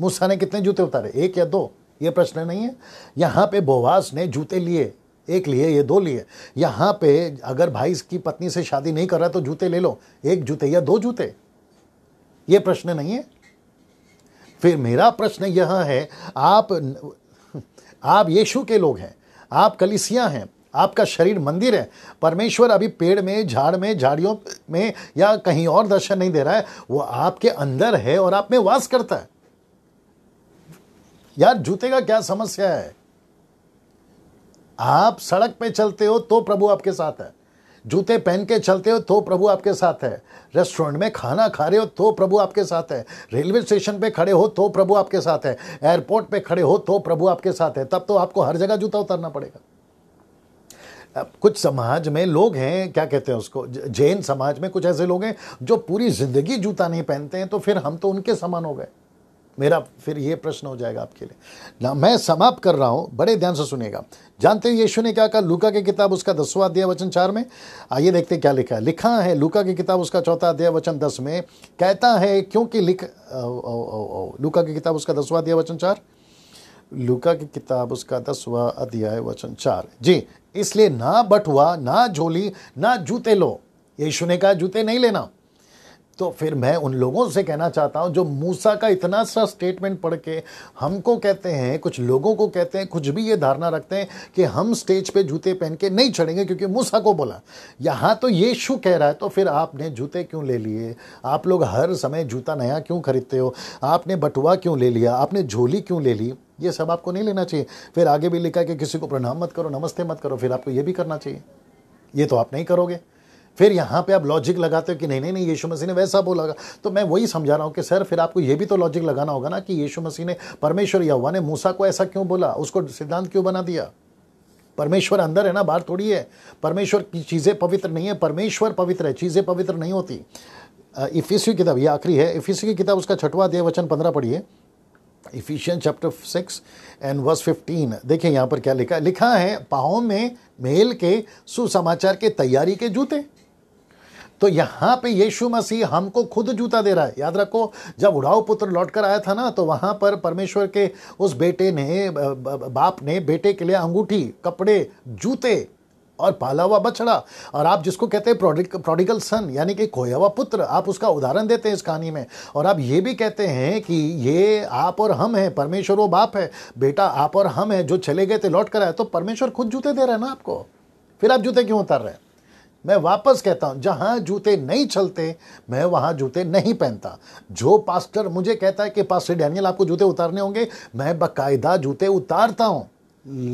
Speaker 1: मूसा ने कितने जूते उतारे एक या दो ये प्रश्न नहीं है यहाँ पे बोवास ने जूते लिए एक लिए ये दो लिए यहाँ पे अगर भाई की पत्नी से शादी नहीं कर रहा तो जूते ले लो एक जूते या दो जूते ये प्रश्न नहीं है फिर मेरा प्रश्न यह है आप आप यीशु के लोग हैं आप कलिसियाँ हैं आपका शरीर मंदिर है परमेश्वर अभी पेड़ में झाड़ में झाड़ियों में या कहीं और दर्शन नहीं दे रहा है वो आपके अंदर है और आप में वास करता है यार जूते का क्या समस्या है आप सड़क पे चलते हो तो प्रभु आपके साथ है जूते पहन के चलते हो तो प्रभु आपके साथ है रेस्टोरेंट में खाना खा रहे हो तो प्रभु आपके साथ है रेलवे स्टेशन पे खड़े हो तो प्रभु आपके साथ है एयरपोर्ट पे खड़े हो तो प्रभु आपके साथ है तब तो आपको हर जगह जूता उतारना पड़ेगा कुछ समाज में लोग हैं क्या कहते हैं उसको जैन समाज में कुछ ऐसे लोग हैं जो पूरी ज़िंदगी जूता नहीं पहनते हैं तो फिर हम तो उनके समान हो गए मेरा फिर ये प्रश्न हो जाएगा आपके लिए ना मैं समाप्त कर रहा हूँ बड़े ध्यान से सुनेगा जानते हैं यीशु ने क्या कहा लूका की किताब उसका दसवा अध्याय वचन चार में आइए देखते क्या लिखा है लिखा है लूका की किताब उसका चौथा अध्याय वचन दस में कहता है क्योंकि लिख लूका की किताब उसका दसवा अध्याय वचन चार लुका की किताब उसका दसवा अध्याय वचन चार जी इसलिए ना बटुआ ना झोली ना जूते लो यीशु ने कहा जूते नहीं लेना तो फिर मैं उन लोगों से कहना चाहता हूँ जो मूसा का इतना सा स्टेटमेंट पढ़ के हमको कहते हैं कुछ लोगों को कहते हैं कुछ भी ये धारणा रखते हैं कि हम स्टेज पे जूते पहन के नहीं चढ़ेंगे क्योंकि मूसा को बोला यहाँ तो ये शू कह रहा है तो फिर आपने जूते क्यों ले लिए आप लोग हर समय जूता नया क्यों खरीदते हो आपने बटुआ क्यों ले लिया आपने झोली क्यों ले ली ये सब आपको नहीं लेना चाहिए फिर आगे भी लिखा कि किसी को प्रणाम मत करो नमस्ते मत करो फिर आपको ये भी करना चाहिए ये तो आप नहीं करोगे फिर यहाँ पे आप लॉजिक लगाते हो कि नहीं नहीं नहीं यीशु मसीह ने वैसा बोला तो मैं वही समझा रहा हूँ कि सर फिर आपको ये भी तो लॉजिक लगाना होगा ना कि यीशु मसीह ने परमेश्वर यहुआ ने मूसा को ऐसा क्यों बोला उसको सिद्धांत क्यों बना दिया परमेश्वर अंदर है ना बाहर थोड़ी है परमेश्वर की चीज़ें पवित्र नहीं है परमेश्वर पवित्र है चीज़ें पवित्र नहीं होती इफिसियो किताब ये आखिरी है इफिसियो की किताब उसका छठवा अध्याय वचन पंद्रह पढ़िए Ephesian chapter six and verse fifteen देखिए यहाँ पर क्या लिखा लिखा है पाओ में मेल के सुसमाचार के तैयारी के जूते तो यहाँ पे यीशु मसीह हमको खुद जूता दे रहा है याद रखो जब उड़ाऊ पुत्र लौट कर आया था ना तो वहाँ पर परमेश्वर के उस बेटे ने बाप ने बेटे के लिए अंगूठी कपड़े जूते और पाला हुआ बछड़ा और आप जिसको कहते हैं प्रोडिक सन यानी कि खोया हुआ पुत्र आप उसका उदाहरण देते हैं इस कहानी में और आप ये भी कहते हैं कि ये आप और हम हैं परमेश्वर वो बाप है बेटा आप और हम हैं जो चले गए थे लौट कर आए तो परमेश्वर खुद जूते दे रहे हैं ना आपको फिर आप जूते क्यों उतार रहे हैं मैं वापस कहता हूँ जहाँ जूते नहीं चलते मैं वहाँ जूते नहीं पहनता जो पास्टर मुझे कहता है कि पास्टर डैनियल आपको जूते उतारने होंगे मैं बकायदा जूते उतारता हूँ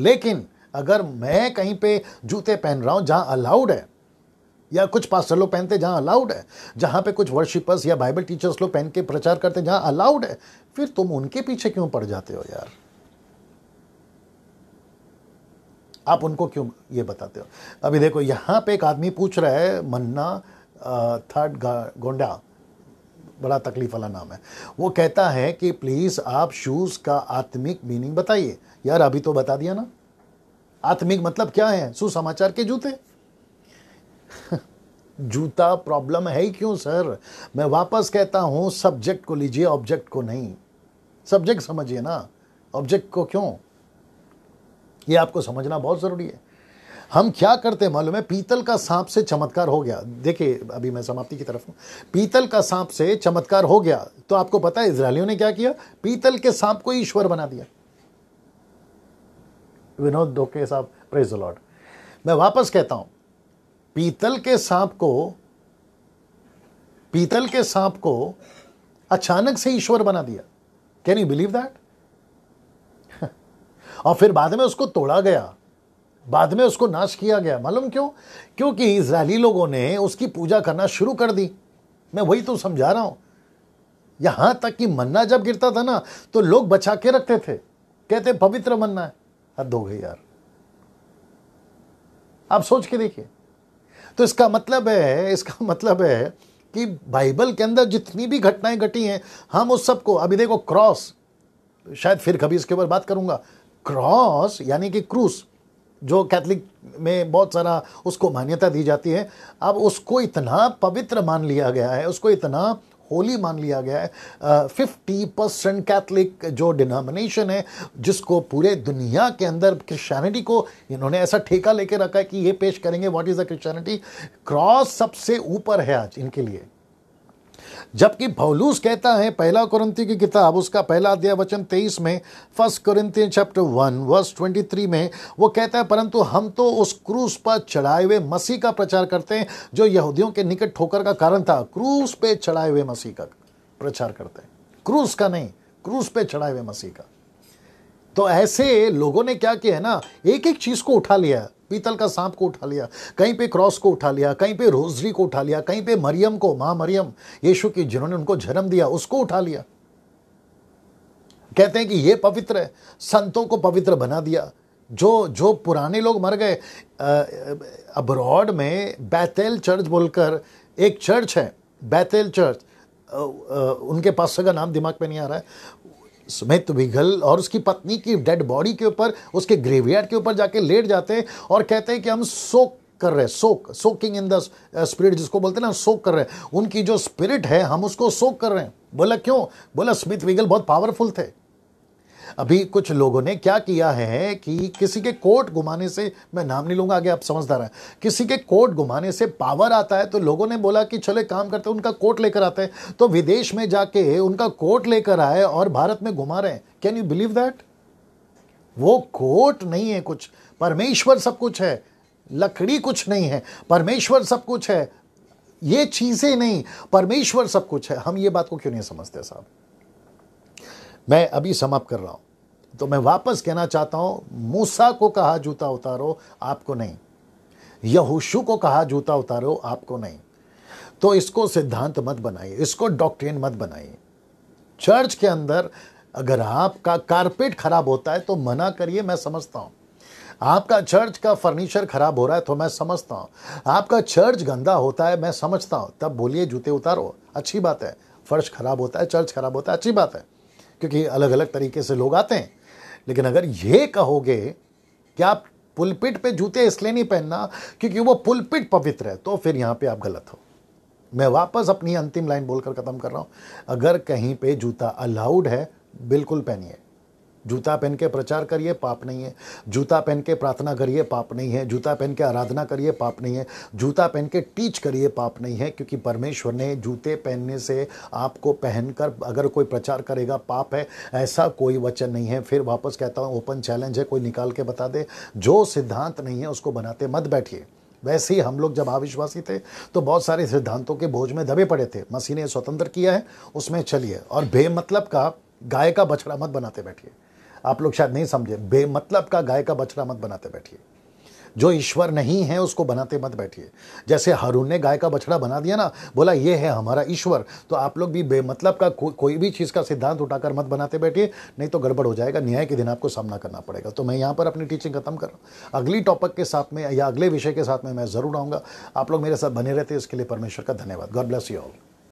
Speaker 1: लेकिन अगर मैं कहीं पे जूते पहन रहा हूँ जहाँ अलाउड है या कुछ पास्टर लोग पहनते जहाँ अलाउड है जहाँ पे कुछ वर्शिपर्स या बाइबल टीचर्स लोग पहन के प्रचार करते जहाँ अलाउड है फिर तुम उनके पीछे क्यों पड़ जाते हो यार आप उनको क्यों ये बताते हो अभी देखो यहाँ पे एक आदमी पूछ रहा है मन्ना थर्ड गोंडा बड़ा तकलीफ वाला नाम है वो कहता है कि प्लीज़ आप शूज़ का आत्मिक मीनिंग बताइए यार अभी तो बता दिया ना आत्मिक मतलब क्या है सुसमाचार के जूते जूता प्रॉब्लम है ही क्यों सर मैं वापस कहता हूँ सब्जेक्ट को लीजिए ऑब्जेक्ट को नहीं सब्जेक्ट समझिए ना ऑब्जेक्ट को क्यों ये आपको समझना बहुत ज़रूरी है हम क्या करते मालूम है पीतल का सांप से चमत्कार हो गया देखिए अभी मैं समाप्ति की तरफ हूँ पीतल का सांप से चमत्कार हो गया तो आपको पता है इसराइलियों ने क्या किया पीतल के सांप को ईश्वर बना दिया विनोद डोके साहब प्रेज लॉर्ड मैं वापस कहता हूं पीतल के सांप को पीतल के सांप को अचानक से ईश्वर बना दिया कैन यू बिलीव दैट और फिर बाद में उसको तोड़ा गया बाद में उसको नाश किया गया मालूम क्यों क्योंकि इसराइली लोगों ने उसकी पूजा करना शुरू कर दी मैं वही तो समझा रहा हूं यहां तक कि मन्ना जब गिरता था ना तो लोग बचा के रखते थे कहते पवित्र मन्ना है हद हो गई यार आप सोच के देखिए तो इसका मतलब है इसका मतलब है कि बाइबल के अंदर जितनी भी घटनाएं घटी हैं हम उस सबको अभी देखो क्रॉस शायद फिर कभी इसके ऊपर बात करूंगा क्रॉस यानी कि क्रूस जो कैथलिक में बहुत सारा उसको मान्यता दी जाती है अब उसको इतना पवित्र मान लिया गया है उसको इतना होली मान लिया गया है फिफ्टी परसेंट कैथलिक जो डिनोमिनेशन है जिसको पूरे दुनिया के अंदर क्रिश्चियनिटी को इन्होंने ऐसा ठेका लेके रखा है कि ये पेश करेंगे what is the Christianity cross सबसे ऊपर है आज इनके लिए जबकि भौलूस कहता है पहला कुरंती की किताब उसका पहला अध्याय वचन तेईस में फर्स्ट कुरंती chapter one verse twenty three में वो कहता है परंतु हम तो उस क्रूस पर चढ़ाए हुए मसीह का प्रचार करते हैं जो यहूदियों के निकट ठोकर का कारण था क्रूस पे चढ़ाए हुए मसीह का प्रचार करते हैं क्रूस का नहीं क्रूस पे चढ़ाए हुए मसीह का तो ऐसे लोगों ने क्या किया है ना एक एक चीज को उठा लिया पीतल का सांप को उठा लिया कहीं पे क्रॉस को उठा लिया कहीं पे रोजरी को उठा लिया कहीं पे मरियम को मां मरियम यीशु की जिन्होंने उनको जन्म दिया उसको उठा लिया कहते हैं कि ये पवित्र है संतों को पवित्र बना दिया जो जो पुराने लोग मर गए अब्रॉड में बैतेल चर्च बोलकर एक चर्च है बैतेल चर्च उनके पास का नाम दिमाग पे नहीं आ रहा है सुमित विघल और उसकी पत्नी की डेड बॉडी के ऊपर उसके ग्रेवयार्ड के ऊपर जाके लेट जाते हैं और कहते हैं कि हम सोक कर रहे हैं soak soaking in the spirit जिसको बोलते हैं ना सोक कर रहे हैं उनकी जो स्पिरिट है हम उसको सोक कर रहे हैं बोला क्यों बोला स्मिथ विगल बहुत पावरफुल थे अभी कुछ लोगों ने क्या किया है कि किसी के कोर्ट घुमाने से मैं नाम नहीं लूंगा आगे आप समझदार हैं किसी के कोर्ट घुमाने से पावर आता है तो लोगों ने बोला कि चले काम करते हैं उनका कोर्ट लेकर आते हैं तो विदेश में जाके उनका कोर्ट लेकर आए और भारत में घुमा रहे हैं कैन यू बिलीव दैट वो कोर्ट नहीं है कुछ परमेश्वर सब कुछ है लकड़ी कुछ नहीं है परमेश्वर सब कुछ है ये चीज़ें नहीं परमेश्वर सब कुछ है हम ये बात को क्यों नहीं समझते साहब मैं अभी समाप्त कर रहा हूँ तो मैं वापस कहना चाहता हूँ मूसा को कहा जूता उतारो आपको नहीं यहोशू को कहा जूता उतारो आपको नहीं तो इसको सिद्धांत मत बनाइए इसको डॉक्ट्रिन मत बनाइए चर्च के अंदर अगर आपका कारपेट खराब होता है तो मना करिए मैं समझता हूँ आपका चर्च का फर्नीचर खराब हो रहा है तो मैं समझता हूँ आपका चर्च गंदा होता है मैं समझता हूँ तब बोलिए जूते उतारो अच्छी बात है फर्श खराब होता है चर्च खराब होता है अच्छी बात है क्योंकि अलग अलग तरीके से लोग आते हैं लेकिन अगर ये कहोगे कि आप पुलपिट पे जूते इसलिए नहीं पहनना क्योंकि वो पुलपिट पवित्र है तो फिर यहाँ पे आप गलत हो मैं वापस अपनी अंतिम लाइन बोलकर ख़त्म कर रहा हूँ अगर कहीं पे जूता अलाउड है बिल्कुल पहनिए जूता पहन के प्रचार करिए पाप नहीं है जूता पहन के प्रार्थना करिए पाप नहीं है जूता पहन के आराधना करिए पाप नहीं है जूता पहन के टीच करिए पाप नहीं है क्योंकि परमेश्वर ने जूते पहनने से आपको पहनकर अगर कोई प्रचार करेगा पाप है ऐसा कोई वचन नहीं है फिर वापस कहता हूँ ओपन चैलेंज है कोई निकाल के बता दे जो सिद्धांत नहीं है उसको बनाते मत बैठिए वैसे ही हम लोग जब अविश्वासी थे तो बहुत सारे सिद्धांतों के बोझ में दबे पड़े थे मसीह ने स्वतंत्र किया है उसमें चलिए और बे मतलब का गाय का बछड़ा मत बनाते बैठिए आप लोग शायद नहीं समझे बेमतलब का गाय का बछड़ा मत बनाते बैठिए जो ईश्वर नहीं है उसको बनाते मत बैठिए जैसे हारून ने गाय का बछड़ा बना दिया ना बोला ये है हमारा ईश्वर तो आप लोग भी बेमतलब का को, कोई भी चीज़ का सिद्धांत उठाकर मत बनाते बैठिए नहीं तो गड़बड़ हो जाएगा न्याय के दिन आपको सामना करना पड़ेगा तो मैं यहाँ पर अपनी टीचिंग खत्म कर रहा हूँ अगली टॉपिक के साथ में या अगले विषय के साथ में मैं ज़रूर आऊँगा आप लोग मेरे साथ बने रहते इसके लिए परमेश्वर का धन्यवाद गॉड ब्लेस यू ऑल